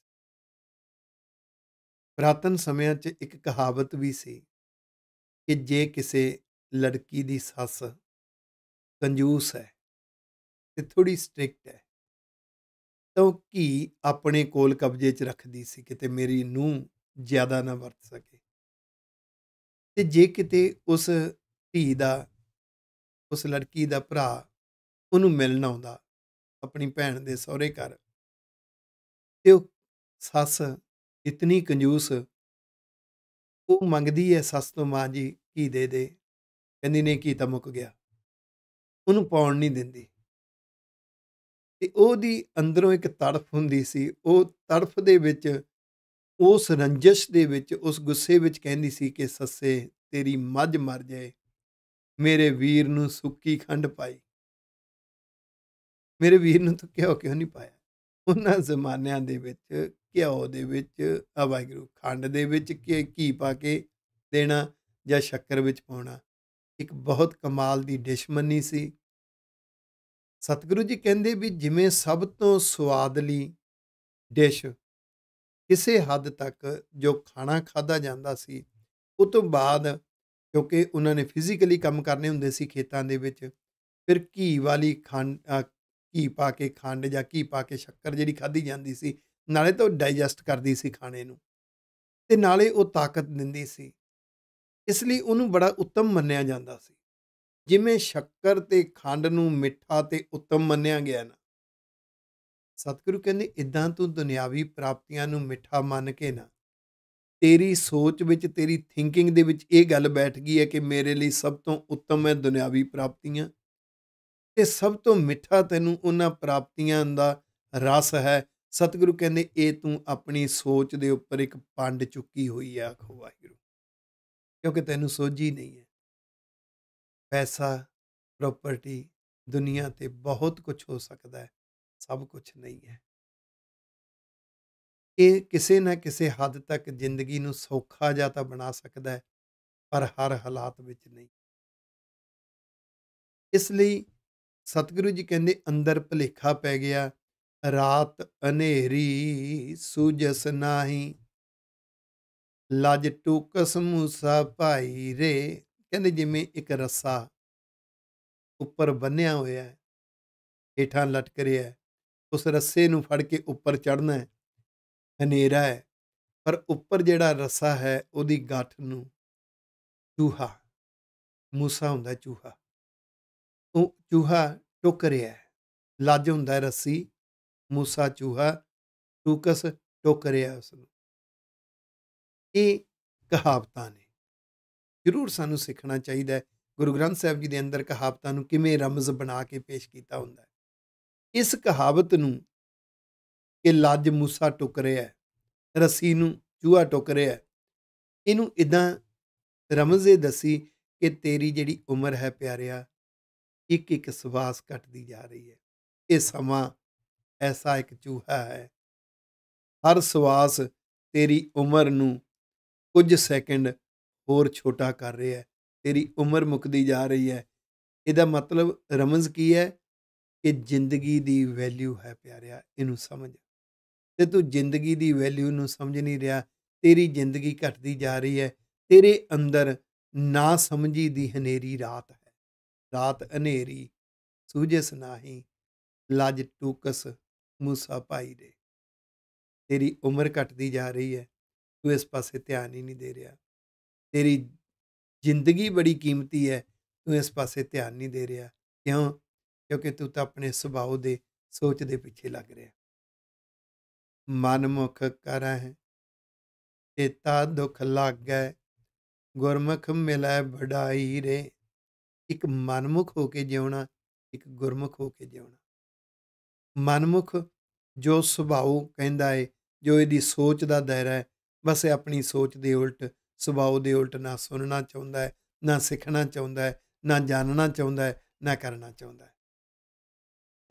Speaker 1: ਪ੍ਰਾਤਨ ਸਮਿਆਂ 'ਚ ਇੱਕ ਕਹਾਵਤ ਵੀ ਸੀ ਕਿ ਜੇ ਕਿਸੇ ਲੜਕੀ ਦੀ ਸੱਸ ਕੰਜੂਸ ਹੈ ਤੇ ਥੋੜੀ ਸਟ੍ਰਿਕਟ ਹੈ ਤਾਂ ਘੀ ਆਪਣੇ ਕੋਲ ਕਬਜ਼ੇ 'ਚ ਰੱਖਦੀ ਸੀ ਕਿਤੇ ਮੇਰੀ ਨੂੰ ਜ਼ਿਆਦਾ ਨਾ ਵਰਤ ਸਕੇ ਤੇ ਜੇ ਕਿਤੇ ਉਸ ਧੀ ਦਾ ਉਸ ਲੜਕੀ ਦਾ ਭਰਾ ਉਹਨੂੰ ਮਿਲਣ ਆਉਂਦਾ ਆਪਣੀ ਭੈਣ ਦੇ ਸਹੁਰੇ ਘਰ ਤੇ ਉਹ ਸੱਸ ਇਤਨੀ ਕੰਜੂਸ ਉਹ ਮੰਗਦੀ ਐ ਸੱਸ ਤੋਂ ਮਾਂ ਜੀ ਕੀ ਦੇ ਦੇ ਕਹਿੰਦੀ ਨਹੀਂ ਕੀ ਤਾਂ ਮੁੱਕ ਗਿਆ ਉਹਨੂੰ ਪਾਉਣ ਨਹੀਂ ਦਿੰਦੀ ਤੇ ਉਹਦੀ ਅੰਦਰੋਂ ਇੱਕ ਤੜਫ ਹੁੰਦੀ ਸੀ ਉਹ ਤੜਫ ਦੇ ਵਿੱਚ ਉਸ ਰੰਜਿਸ਼ ਦੇ ਵਿੱਚ ਉਸ ਗੁੱਸੇ ਵਿੱਚ ਕਹਿੰਦੀ ਸੀ ਕਿ ਸੱਸੇ ਤੇਰੀ ਮੱਝ ਮਰ ਜਾਏ ਮੇਰੇ ਵੀਰ ਨੂੰ ਸੁੱਕੀ ਖੰਡ ਪਾਈ ਮੇਰੇ ਵੀਰ ਨੂੰ ਤਾਂ ਕਿਉਂ ਕਿਉਂ ਨਹੀਂ ਪਾਇਆ ਉਹਨਾਂ ਜ਼ਮਾਨਿਆਂ ਦੇ ਵਿੱਚ ਘਿਓ ਦੇ ਵਿੱਚ ਆ ਵਾਹਿਗੁਰੂ ਖੰਡ ਦੇ ਵਿੱਚ ਕੀ ਪਾ ਕੇ ਦੇਣਾ ਜਾਂ ਸ਼ੱਕਰ ਵਿੱਚ ਪਾਉਣਾ ਇੱਕ ਬਹੁਤ ਕਮਾਲ ਦੀ ਡਿਸ਼ ਮੰਨੀ ਸੀ ਸਤਿਗੁਰੂ ਜੀ ਕਹਿੰਦੇ ਵੀ ਜਿਵੇਂ ਸਭ ਤੋਂ ਸਵਾਦਲੀ ਡਿਸ਼ ਕਿਸੇ ਹੱਦ ਤੱਕ ਜੋ ਖਾਣਾ ਖਾਦਾ ਜਾਂਦਾ ਸੀ ਉਸ ਤੋਂ ਬਾਅਦ ਕਿਉਂਕਿ ਉਹਨਾਂ ਨੇ ਫਿਜ਼ੀਕਲੀ ਕੰਮ ਕਰਨੇ ਹੁੰਦੇ ਸੀ ਖੇਤਾਂ ਦੇ ਵਿੱਚ ਫਿਰ ਘੀ ਵਾਲੀ ਖੰਡ ਘੀ ਪਾ ਕੇ ਖੰਡ ਜਾਂ ਘੀ ਪਾ ਕੇ ਸ਼ੱਕਰ ਜਿਹੜੀ ਖਾਧੀ ਜਾਂਦੀ ਸੀ ਨਾਲੇ ਤਾਂ ਡਾਈਜੈਸਟ ਕਰਦੀ ਸੀ ਖਾਣੇ ਨੂੰ ਤੇ ਨਾਲੇ ਉਹ ਤਾਕਤ ਦਿੰਦੀ ਸੀ ਇਸ ਲਈ ਉਹਨੂੰ ਬੜਾ ਉੱਤਮ ਮੰਨਿਆ ਜਾਂਦਾ ਸੀ ਜਿਵੇਂ ਸ਼ੱਕਰ ਤੇ ਖੰਡ ਨੂੰ ਮਿੱਠਾ ਤੇ ਉੱਤਮ ਮੰਨਿਆ ਗਿਆ ਨਾ ਸਤਿਗੁਰੂ ਕਹਿੰਦੇ ਇਦਾਂ ਤੂੰ ਦੁਨਿਆਵੀ ਪ੍ਰਾਪਤੀਆਂ ਨੂੰ ਮਿੱਠਾ ਮੰਨ ਕੇ ਨਾ ਤੇਰੀ ਸੋਚ ਵਿੱਚ ਤੇਰੀ ਥਿੰਕਿੰਗ ਦੇ ਵਿੱਚ ਇਹ ਗੱਲ ਬੈਠ ਗਈ ਹੈ ਕਿ ਮੇਰੇ ਲਈ ਸਭ ਤੋਂ ਉੱਤਮ ਹੈ ਦੁਨਿਆਵੀ ਪ੍ਰਾਪਤੀਆਂ ਤੇ ਸਭ ਤੋਂ ਮਿੱਠਾ ਤੈਨੂੰ ਉਹਨਾਂ ਪ੍ਰਾਪਤੀਆਂ ਦਾ ਰਸ ਹੈ ਸਤਿਗੁਰੂ ਕਹਿੰਦੇ ਇਹ ਤੂੰ ਆਪਣੀ ਸੋਚ ਦੇ ਉੱਪਰ ਇੱਕ ਪੰਡ ਚੁੱਕੀ ਹੋਈ ਆ ਆਖੋ ਵਾਹਿਗੁਰੂ ਕਿਉਂਕਿ ਤੈਨੂੰ ਸੋਝੀ ਨਹੀਂ ਹੈ ਪੈਸਾ ਪ੍ਰਾਪਰਟੀ ਦੁਨੀਆ ਤੇ ਬਹੁਤ ਕੁਝ ਹੋ ਸਕਦਾ ਹੈ ਸਭ ਕੁਝ ਨਹੀਂ ਹੈ ਇਹ ਕਿਸੇ ਨਾ ਕਿਸੇ ਹੱਦ ਤੱਕ ਜ਼ਿੰਦਗੀ ਨੂੰ ਸੌਖਾ ਜਾਂ ਤਾਂ ਬਣਾ ਸਕਦਾ ਹੈ ਪਰ ਹਰ ਹਾਲਾਤ ਵਿੱਚ ਨਹੀਂ ਇਸ ਲਈ ਸਤਿਗੁਰੂ ਜੀ ਕਹਿੰਦੇ ਅੰਦਰ ਭਲੇਖਾ ਪੈ ਗਿਆ ਰਾਤ ਹਨੇਰੀ ਸੁਜਸ ਨਹੀਂ ਲਜ ਟੂਕਸ ਮੂਸਾ ਭਾਈ ਰੇ ਕਹਿੰਦੇ ਜਿਵੇਂ ਇੱਕ ਰੱਸਾ ਉੱਪਰ ਬੰਨਿਆ ਹੋਇਆ ਹੈ ਹੀਠਾਂ ਲਟਕ ਰਿਹਾ ਹੈ ਉਸ ਰੱਸੇ ਨੂੰ ਫੜ ਕੇ ਉੱਪਰ ਚੜਨਾ ਹੈ ਹਨੇਰਾ ਹੈ ਪਰ ਉੱਪਰ ਜਿਹੜਾ ਰਸਾ ਹੈ ਉਹਦੀ ਗੱਠ ਨੂੰ ਚੂਹਾ ਮੂਸਾ ਹੁੰਦਾ ਚੂਹਾ ਉਹ ਚੂਹਾ ਟੁੱਕ ਰਿਹਾ ਹੈ ਲੱਜ ਹੁੰਦਾ ਰੱਸੀ ਮੂਸਾ ਚੂਹਾ ਟੁਕਸ ਟੁੱਕ ਰਿਹਾ ਉਸ ਨੂੰ ਇਹ ਕਹਾਵਤਾਂ ਨੇ ਜ਼ਰੂਰ ਸਾਨੂੰ ਸਿੱਖਣਾ ਚਾਹੀਦਾ ਹੈ ਗੁਰੂ ਗ੍ਰੰਥ ਸਾਹਿਬ ਜੀ ਦੇ ਅੰਦਰ ਕਹਾਵਤਾਂ ਨੂੰ ਕਿਵੇਂ ਰਮਜ਼ ਬਣਾ ਕੇ ਪੇਸ਼ ਕੀਤਾ ਹੁੰਦਾ ਹੈ ਇਸ ਕਹਾਵਤ ਨੂੰ ਕਿ ਲੱਜ ਮੂਸਾ ਟੁੱਕ ਰਿਹਾ ਰਸੀ ਨੂੰ ਚੂਹਾ ਟੁੱਕ ਰਿਹਾ ਇਹਨੂੰ ਇਦਾਂ ਰਮਜ਼ੇ ਦਸੀ ਕਿ ਤੇਰੀ ਜਿਹੜੀ ਉਮਰ ਹੈ ਪਿਆਰਿਆ ਇੱਕ ਇੱਕ ਸਵਾਸ ਕੱਟਦੀ ਜਾ ਰਹੀ ਹੈ ਇਹ ਸਮਾਂ ਐਸਾ ਇੱਕ ਚੂਹਾ ਹੈ ਹਰ ਸਵਾਸ ਤੇਰੀ ਉਮਰ ਨੂੰ ਕੁਝ ਸੈਕਿੰਡ ਹੋਰ ਛੋਟਾ ਕਰ ਰਿਹਾ ਹੈ ਤੇਰੀ ਉਮਰ ਮੁੱਕਦੀ ਜਾ ਰਹੀ ਹੈ ਇਹਦਾ ਮਤਲਬ ਰਮਜ਼ ਕੀ ਹੈ ਕਿ ਜ਼ਿੰਦਗੀ ਦੀ ਵੈਲਿਊ ਹੈ ਪਿਆਰਿਆ ਇਹਨੂੰ ਸਮਝ ਤੇ ਤੂੰ ਜ਼ਿੰਦਗੀ ਦੀ ਵੈਲਿਊ ਨੂੰ ਸਮਝ ਨਹੀਂ ਰਿਹਾ ਤੇਰੀ ਜ਼ਿੰਦਗੀ ਘਟਦੀ ਜਾ ਰਹੀ ਹੈ ਤੇਰੇ ਅੰਦਰ ਨਾ ਸਮਝੀ ਦੀ ਹਨੇਰੀ ਰਾਤ ਹੈ ਰਾਤ ਹਨੇਰੀ ਸੂਝਸ ਨਹੀਂ ਲਜ ਟੂਕਸ ਮੂਸਾ ਪਾਈ ਦੇ ਤੇਰੀ ਉਮਰ ਘਟਦੀ ਜਾ ਰਹੀ ਹੈ ਤੂੰ ਇਸ ਪਾਸੇ ਧਿਆਨ ਹੀ ਨਹੀਂ ਦੇ ਰਿਹਾ ਤੇਰੀ ਜ਼ਿੰਦਗੀ ਬੜੀ ਕੀਮਤੀ ਹੈ ਤੂੰ ਇਸ ਪਾਸੇ ਧਿਆਨ ਨਹੀਂ ਦੇ ਰਿਹਾ ਕਿਉਂ ਕਿਉਂਕਿ ਤੂੰ ਤਾਂ ਆਪਣੇ ਸੁਭਾਅ ਦੇ ਸੋਚ ਦੇ ਪਿੱਛੇ ਲੱਗ ਰਿਹਾ ਮਨਮੁਖ ਕਰਹਿ ਤੇਤਾ ਦੁਖ ਲਾਗੈ ਗੁਰਮੁਖ ਮਿਲੈ ਵਡਾਈ ਰੇ ਇੱਕ ਮਨਮੁਖ ਹੋ ਕੇ ਜਿਉਣਾ ਇੱਕ ਗੁਰਮੁਖ ਹੋ ਕੇ ਜਿਉਣਾ ਮਨਮੁਖ ਜੋ ਸੁਭਾਉ ਕਹਿੰਦਾ ਏ ਜੋ ਇਹਦੀ ਸੋਚ ਦਾ ਦਾਇਰਾ ਹੈ ਬਸ ਇਹ ਆਪਣੀ ਸੋਚ ਦੇ ਉਲਟ ਸੁਭਾਉ ਦੇ ਉਲਟ ਨਾ ਸੁਣਨਾ ਚਾਹੁੰਦਾ ਹੈ ਨਾ ਸਿੱਖਣਾ ਚਾਹੁੰਦਾ ਹੈ ਨਾ ਜਾਣਨਾ ਚਾਹੁੰਦਾ ਹੈ ਨਾ ਕਰਨਾ ਚਾਹੁੰਦਾ ਹੈ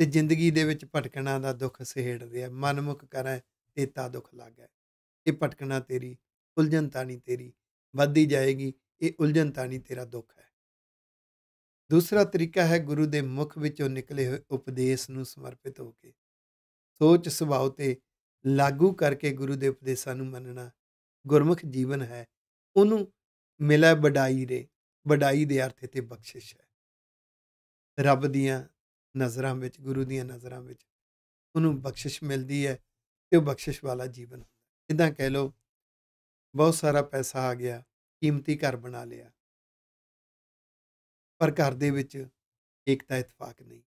Speaker 1: ਤੇ ਜ਼ਿੰਦਗੀ ਦੇ ਵਿੱਚ ਭਟਕਣਾ ਦਾ ਦੁੱਖ ਸਹਿੜਦੇ ਆ ਮਨਮੁਖ ਕਰੈ ਤੇ ਤਾ ਦੁੱਖ ਲਾਗੈ ਇਹ ਭਟਕਣਾ ਤੇਰੀ ਉਲਝਣ ਤਾਣੀ ਤੇਰੀ ਵੱਧਦੀ ਜਾਏਗੀ ਇਹ ਉਲਝਣ ਤਾਣੀ ਤੇਰਾ ਦੁੱਖ ਹੈ ਦੂਸਰਾ ਤਰੀਕਾ ਹੈ ਗੁਰੂ ਦੇ ਮੁਖ ਵਿੱਚੋਂ ਨਿਕਲੇ ਹੋਏ ਉਪਦੇਸ਼ ਨੂੰ ਸਮਰਪਿਤ ਹੋ ਕੇ ਸੋਚ ਸੁਭਾਅ ਤੇ ਲਾਗੂ ਕਰਕੇ ਗੁਰੂ ਦੇ ਉਪਦੇਸ਼ਾਂ ਨੂੰ ਮੰਨਣਾ ਗੁਰਮੁਖ ਜੀਵਨ ਹੈ ਉਹਨੂੰ ਮਿਲੇ ਵਡਾਈ ਦੇ ਵਡਾਈ ਦੇ ਅਰਥ ਤੇ ਬਖਸ਼ਿਸ਼ ਹੈ ਰੱਬ ਦੀਆਂ ਨਜ਼ਰਾਂ ਵਿੱਚ ਗੁਰੂ ਦੀਆਂ ਨਜ਼ਰਾਂ ਵਿੱਚ ਉਹਨੂੰ ਬਖਸ਼ਿਸ਼ ਮਿਲਦੀ ਹੈ ਤੇ ਉਹ ਬਖਸ਼ਿਸ਼ ਵਾਲਾ ਜੀਵਨ ਇਦਾਂ ਕਹਿ ਲਓ ਬਹੁਤ ਸਾਰਾ ਪੈਸਾ ਆ ਗਿਆ ਕੀਮਤੀ ਘਰ ਬਣਾ ਲਿਆ ਪਰ ਘਰ ਦੇ ਵਿੱਚ ਇਕਤਾ ਇਤਫਾਕ ਨਹੀਂ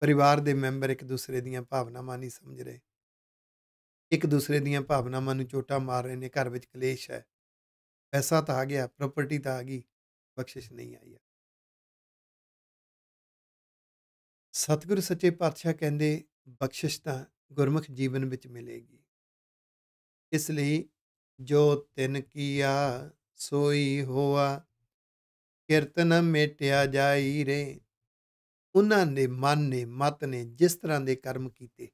Speaker 1: ਪਰਿਵਾਰ ਦੇ ਮੈਂਬਰ ਇੱਕ ਦੂਸਰੇ ਦੀਆਂ ਭਾਵਨਾਵਾਂ ਨਹੀਂ ਸਮਝ ਰਹੇ ਇੱਕ ਦੂਸਰੇ ਦੀਆਂ ਭਾਵਨਾਵਾਂ ਨੂੰ ਚੋਟਾ ਮਾਰ ਰਹੇ ਨੇ ਘਰ ਵਿੱਚ ਕਲੇਸ਼ ਹੈ ਪੈਸਾ ਤਾਂ ਆ ਗਿਆ ਪ੍ਰਾਪਰਟੀ ਤਾਂ ਆ ਗਈ ਬਖਸ਼ਿਸ਼ ਨਹੀਂ ਆਈ ਸਤਿਗੁਰ ਸੱਚੇ ਪਾਤਸ਼ਾਹ ਕਹਿੰਦੇ ਬਖਸ਼ਿਸ਼ ਤਾਂ ਗੁਰਮੁਖ ਜੀਵਨ ਵਿੱਚ ਮਿਲੇਗੀ ਇਸ ਲਈ ਜੋ ਤਿਨ ਕੀਆ ਸੋਈ ਹੋਆ ਕੀਰਤਨ ਮੇਟਿਆ ਜਾਈ ਰੇ ਉਹਨਾਂ ਨੇ ਮਨ ਨੇ ਮਤ ਨੇ ਜਿਸ ਤਰ੍ਹਾਂ ਦੇ ਕਰਮ ਕੀਤੇ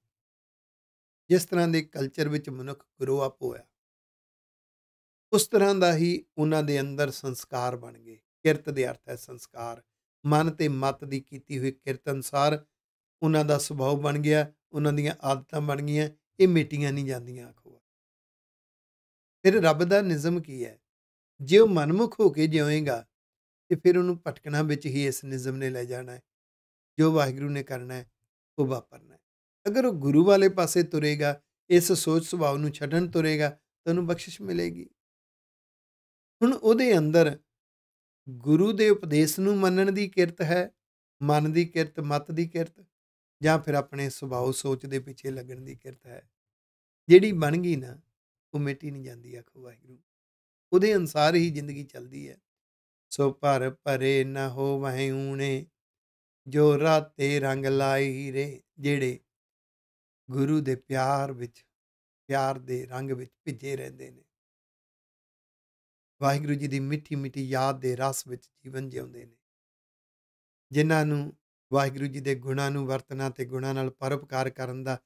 Speaker 1: ਜਿਸ ਤਰ੍ਹਾਂ ਦੇ ਕਲਚਰ ਵਿੱਚ ਮਨੁੱਖ ਗਰੋ ਅਪ ਹੋਇਆ ਉਸ ਤਰ੍ਹਾਂ ਦਾ ਹੀ ਉਹਨਾਂ ਦੇ ਅੰਦਰ ਸੰਸਕਾਰ ਬਣ ਗਏ ਕਿਰਤ ਦੇ ਅਰਥ ਹੈ ਸੰਸਕਾਰ ਮਨ ਤੇ ਮਤ ਦੀ ਕੀਤੀ ਹੋਈ ਕਿਰਤ ਅਨਸਾਰ ਉਹਨਾਂ ਦਾ ਸੁਭਾਅ ਬਣ ਗਿਆ ਉਹਨਾਂ ਦੀਆਂ ਆਦਤਾਂ ਬਣ ਗਈਆਂ ਇਹ ਮਿਟੀਆਂ ਨਹੀਂ ਜਾਂਦੀਆਂ ਆਖੋ ਫਿਰ ਰੱਬ ਦਾ ਨਿਜ਼ਮ ਕੀ ਹੈ ਜੇ ਉਹ ਮਨਮੁਖ ਹੋ ਕੇ ਜਿਉਏਗਾ ਤੇ ਫਿਰ ਉਹਨੂੰ ਭਟਕਣਾ ਵਿੱਚ ਹੀ ਇਸ ਨਿਜ਼ਮ ਨੇ ਲੈ ਜਾਣਾ ਹੈ ਜੋ ਵਾਹਿਗੁਰੂ ਨੇ ਕਰਨਾ ਹੈ ਉਹ ਵਾਪਰਨਾ ਹੈ ਅਗਰ ਉਹ ਗੁਰੂ ਵਾਲੇ ਪਾਸੇ ਤੁਰੇਗਾ ਇਸ ਸੋਚ ਸੁਭਾਅ ਨੂੰ ਛੱਡਣ ਤੁਰੇਗਾ ਤਾਂ ਉਹਨੂੰ ਬਖਸ਼ਿਸ਼ ਮਿਲੇਗੀ ਹੁਣ ਉਹਦੇ ਅੰਦਰ ਗੁਰੂ ਦੇ ਉਪਦੇਸ਼ ਨੂੰ ਮੰਨਣ ਦੀ ਕਿਰਤ ਹੈ ਮਨ ਦੀ ਕਿਰਤ ਮਤ ਦੀ ਕਿਰਤ ਜਾਂ ਫਿਰ ਆਪਣੇ ਸੁਭਾਅ ਸੋਚ ਦੇ ਪਿੱਛੇ ਲੱਗਣ ਦੀ ਕਿਰਤ ਹੈ ਜਿਹੜੀ ਬਣ ਗਈ ਨਾ ਉਹ ਮਿਟੀ ਨਹੀਂ ਜਾਂਦੀ ਆਖੋ ਵਾਹਿਗੁਰੂ ਉਹਦੇ ਅਨਸਾਰ ਹੀ ਜ਼ਿੰਦਗੀ ਚੱਲਦੀ ਹੈ ਸੋ ਭਰ ਭਰੇ ਨਾ ਹੋ ਵਹਿ ਊਣੇ ਜੋ ਰਾਤੇ ਰੰਗ ਲਾਈ ਰੇ ਜਿਹੜੇ ਗੁਰੂ ਦੇ ਪਿਆਰ ਵਿੱਚ ਪਿਆਰ ਦੇ ਰੰਗ ਵਿੱਚ ਭਿੱਜੇ ਰਹਿੰਦੇ ਨੇ ਵਾਹਿਗੁਰੂ ਜੀ ਦੀ ਮਿੱਠੀ ਮਿੱਠੀ ਯਾਦ ਦੇ ਰਸ ਵਿੱਚ ਜੀਵਨ ਜਿਉਂਦੇ ਨੇ ਜਿਨ੍ਹਾਂ ਨੂੰ ਵਾਹਿਗੁਰੂ ਜੀ ਦੇ ਗੁਣਾਂ ਨੂੰ ਵਰਤਣਾ ਤੇ ਗੁਣਾਂ ਨਾਲ ਪਰਉਪਕਾਰ ਕਰਨ ਦਾ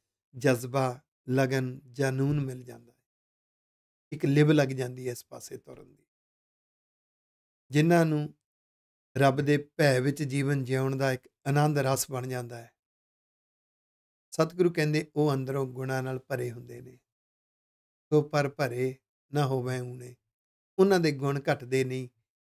Speaker 1: ਜਜ਼ਬਾ ਲਗਨ ਜਨੂਨ ਮਿਲ ਜਾਂਦਾ ਹੈ ਇੱਕ ਲਿਬ ਲੱਗ ਜਾਂਦੀ ਹੈ ਇਸ ਪਾਸੇ ਤੁਰਨ ਦੀ ਜਿਨ੍ਹਾਂ ਨੂੰ ਰੱਬ ਦੇ ਭੈ ਵਿੱਚ ਜੀਵਨ ਜਿਉਣ ਦਾ ਇੱਕ ਆਨੰਦ ਰਸ ਬਣ ਜਾਂਦਾ ਹੈ ਸਤਿਗੁਰੂ ਕਹਿੰਦੇ ਉਹ ਅੰਦਰੋਂ ਗੁਣਾਂ ਨਾਲ ਭਰੇ ਹੁੰਦੇ ਨੇ ਸੋ ਪਰ ਭਰੇ ਨਾ ਹੋਵੇ ਉਹਨੇ ਉਹਨਾਂ ਦੇ ਗੁਣ ਘਟਦੇ ਨਹੀਂ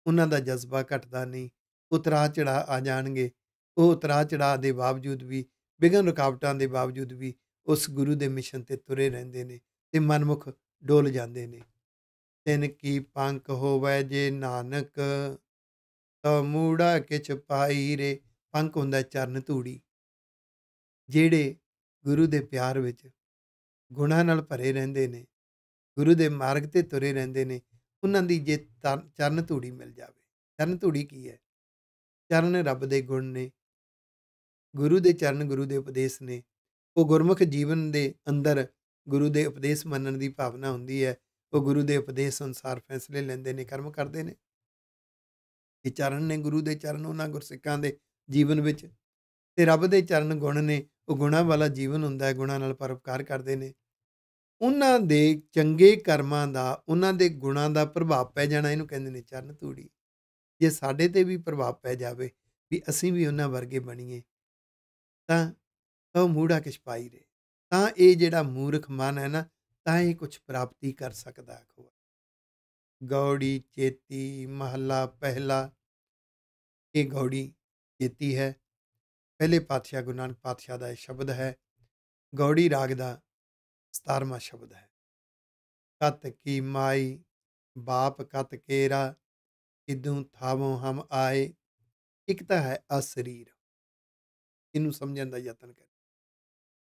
Speaker 1: ਉਹਨਾਂ ਦਾ ਜਜ਼ਬਾ ਘਟਦਾ ਨਹੀਂ ਉਤਰਾ ਚੜਾ ਆ ਜਾਣਗੇ ਉਹ ਉਤਰਾ ਚੜਾ ਦੇ ਬਾਵਜੂਦ ਵੀ ਬਿਗਨ ਰੁਕਾਵਟਾਂ ਦੇ ਬਾਵਜੂਦ ਵੀ ਉਸ ਗੁਰੂ ਦੇ ਮਿਸ਼ਨ ਤੇ ਤੁਰੇ ਰਹਿੰਦੇ ਨੇ ਤੇ ਮਨਮੁਖ ਡੋਲ ਜਾਂਦੇ ਨੇ ਤਿੰਨ ਕੀ ਪੰਕ ਹੋਵੇ ਜੇ ਨਾਨਕ ਤਉ ਮੂੜਾ ਕਿਛ ਪਾਈ ਰੇ ਪੰਕ ਹੁੰਦਾ ਚਰਨ ਧੂੜੀ ਜਿਹੜੇ ਗੁਰੂ ਦੇ ਪਿਆਰ ਵਿੱਚ ਗੁਣਾ ਨਾਲ ਭਰੇ ਰਹਿੰਦੇ ਨੇ ਗੁਰੂ ਦੇ ਮਾਰਗ ਤੇ ਤੁਰੇ ਰਹਿੰਦੇ ਨੇ ਉਹਨਾਂ ਦੀ ਜੇ ਚਰਨ ਧੂੜੀ ਮਿਲ ਜਾਵੇ ਚਰਨ ਧੂੜੀ ਕੀ ਹੈ ਚਰਨ ਰੱਬ ਦੇ ਗੁਣ ਨੇ ਗੁਰੂ ਦੇ ਚਰਨ ਗੁਰੂ ਦੇ ਉਪਦੇਸ਼ ਨੇ ਉਹ ਗੁਰਮੁਖ ਜੀਵਨ ਦੇ ਅੰਦਰ ਗੁਰੂ ਦੇ ਉਪਦੇਸ਼ ਮੰਨਣ ਦੀ ਭਾਵਨਾ ਹੁੰਦੀ ਹੈ ਉਹ ਗੁਰੂ ਦੇ ਉਪਦੇਸ਼ ਅਨੁਸਾਰ ਫੈਸਲੇ ਲੈਂਦੇ ਨੇ ਕਰਮ ਕਰਦੇ ਨੇ ਇਹ ਚਰਨ ਨੇ ਗੁਰੂ ਦੇ ਚਰਨ ਉਹਨਾਂ ਗੁਰਸਿੱਖਾਂ ਦੇ ਜੀਵਨ ਵਿੱਚ ਤੇ ਰੱਬ ਦੇ ਚਰਨ ਗੁਣ ਨੇ ਉਹ ਗੁਣਾ ਵਾਲਾ ਜੀਵਨ ਹੁੰਦਾ ਹੈ ਗੁਣਾ ਨਾਲ ਪਰਉਪਕਾਰ ਕਰਦੇ ਨੇ ਉਹਨਾਂ ਦੇ ਚੰਗੇ ਕਰਮਾਂ ਦਾ ਉਹਨਾਂ ਦੇ ਗੁਣਾਂ ਦਾ ਪ੍ਰਭਾਵ ਪੈ ਜਾਣਾ ਇਹਨੂੰ ਕਹਿੰਦੇ ਨੇ ਚਰਨ ਧੂੜੀ ਜੇ ਸਾਡੇ ਤੇ ਵੀ ਪ੍ਰਭਾਵ ਪੈ ਜਾਵੇ ਵੀ ਅਸੀਂ ਵੀ ਉਹਨਾਂ ਵਰਗੇ ਬਣੀਏ ਤਾਂ ਉਹ ਮੂੜਾ ਕਿਛ ਪਾਈ ਰੇ ਤਾਂ ਇਹ ਜਿਹੜਾ ਮੂਰਖ ਮਨ ਹੈ ਨਾ ਤਾਂ ਇਹ ਕੁਝ ਪ੍ਰਾਪਤੀ ਕਰ ਸਕਦਾ ਹੈ ਗੌੜੀ ਚੇਤੀ ਮਹਲਾ ਪਹਿਲਾ ਇਹ ਗੌੜੀ ਚੇਤੀ ਹੈ ਪਹਿਲੇ ਪਾਤਸ਼ਾਹ ਗੁਰੂ ਨਾਨਕ ਪਾਤਸ਼ਾਹ ਦਾ ਇਹ ਸ਼ਬਦ ਹੈ ਗੌੜੀ ਰਾਗ ਦਾ 17ਵਾਂ ਸ਼ਬਦ ਹੈ ਕਤ ਕੀ ਮਾਈ ਬਾਪ ਕਤ ਕੇਰਾ ਕਿਦੋਂ ਥਾਵੋਂ ਹਮ ਆਏ ਇੱਕ ਤਾਂ ਹੈ ਅਸਰੀਰ ਇਹਨੂੰ ਸਮਝਣ ਦਾ ਯਤਨ ਕਰ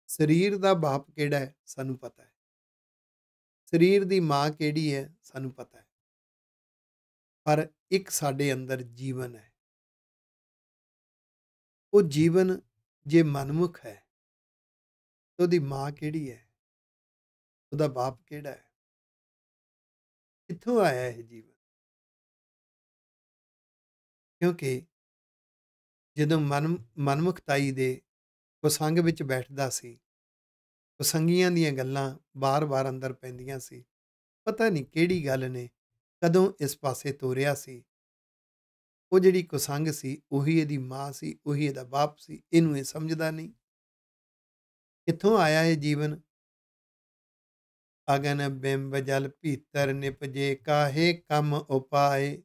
Speaker 1: ਸਰੀਰ ਦਾ ਬਾਪ ਕਿਹੜਾ ਹੈ ਸਾਨੂੰ ਪਤਾ ਹੈ ਸਰੀਰ ਦੀ ਮਾਂ ਕਿਹੜੀ ਹੈ ਸਾਨੂੰ ਪਤਾ ਹੈ ਪਰ ਇੱਕ ਸਾਡੇ ਅੰਦਰ ਜੀਵਨ ਹੈ ਉਹ ਜੀਵਨ ਜੇ ਮਨਮੁਖ ਹੈ ਤਾਂ ਉਹਦੀ ਮਾਂ ਕਿਹੜੀ ਹੈ ਉਹਦਾ ਬਾਪ ਕਿਹੜਾ ਹੈ ਕਿੱਥੋਂ ਆਇਆ ਹੈ ਜੀਵਨ ਕਿਉਂਕਿ ਜਦੋਂ ਮਨ ਮਨਮੁਖਤਾਈ ਦੇ ਪ੍ਰਸੰਗ ਵਿੱਚ ਬੈਠਦਾ ਸੀ ਪ੍ਰਸੰਗੀਆਂ ਦੀਆਂ ਗੱਲਾਂ ਬਾਰ-ਬਾਰ ਅੰਦਰ ਪੈਂਦੀਆਂ ਸੀ ਪਤਾ ਨਹੀਂ ਕਿਹੜੀ ਗੱਲ ਨੇ ਕਦੋਂ ਇਸ ਪਾਸੇ ਤੋਰਿਆ ਸੀ ਉਹ ਜਿਹੜੀ ਕੁਸੰਗ ਸੀ ਉਹੀ ਇਹਦੀ ਮਾਂ ਸੀ ਉਹੀ ਇਹਦਾ ਬਾਪ ਸੀ ਇਹਨੂੰ ਇਹ ਸਮਝਦਾ ਨਹੀਂ ਕਿੱਥੋਂ ਆਇਆ ਇਹ ਜੀਵਨ ਅਗਨ ਬਿੰਬ ਜਲ ਭੀਤਰ ਨਿਪਜੇ ਕਾਹੇ ਕਮ ਉਪਾਏ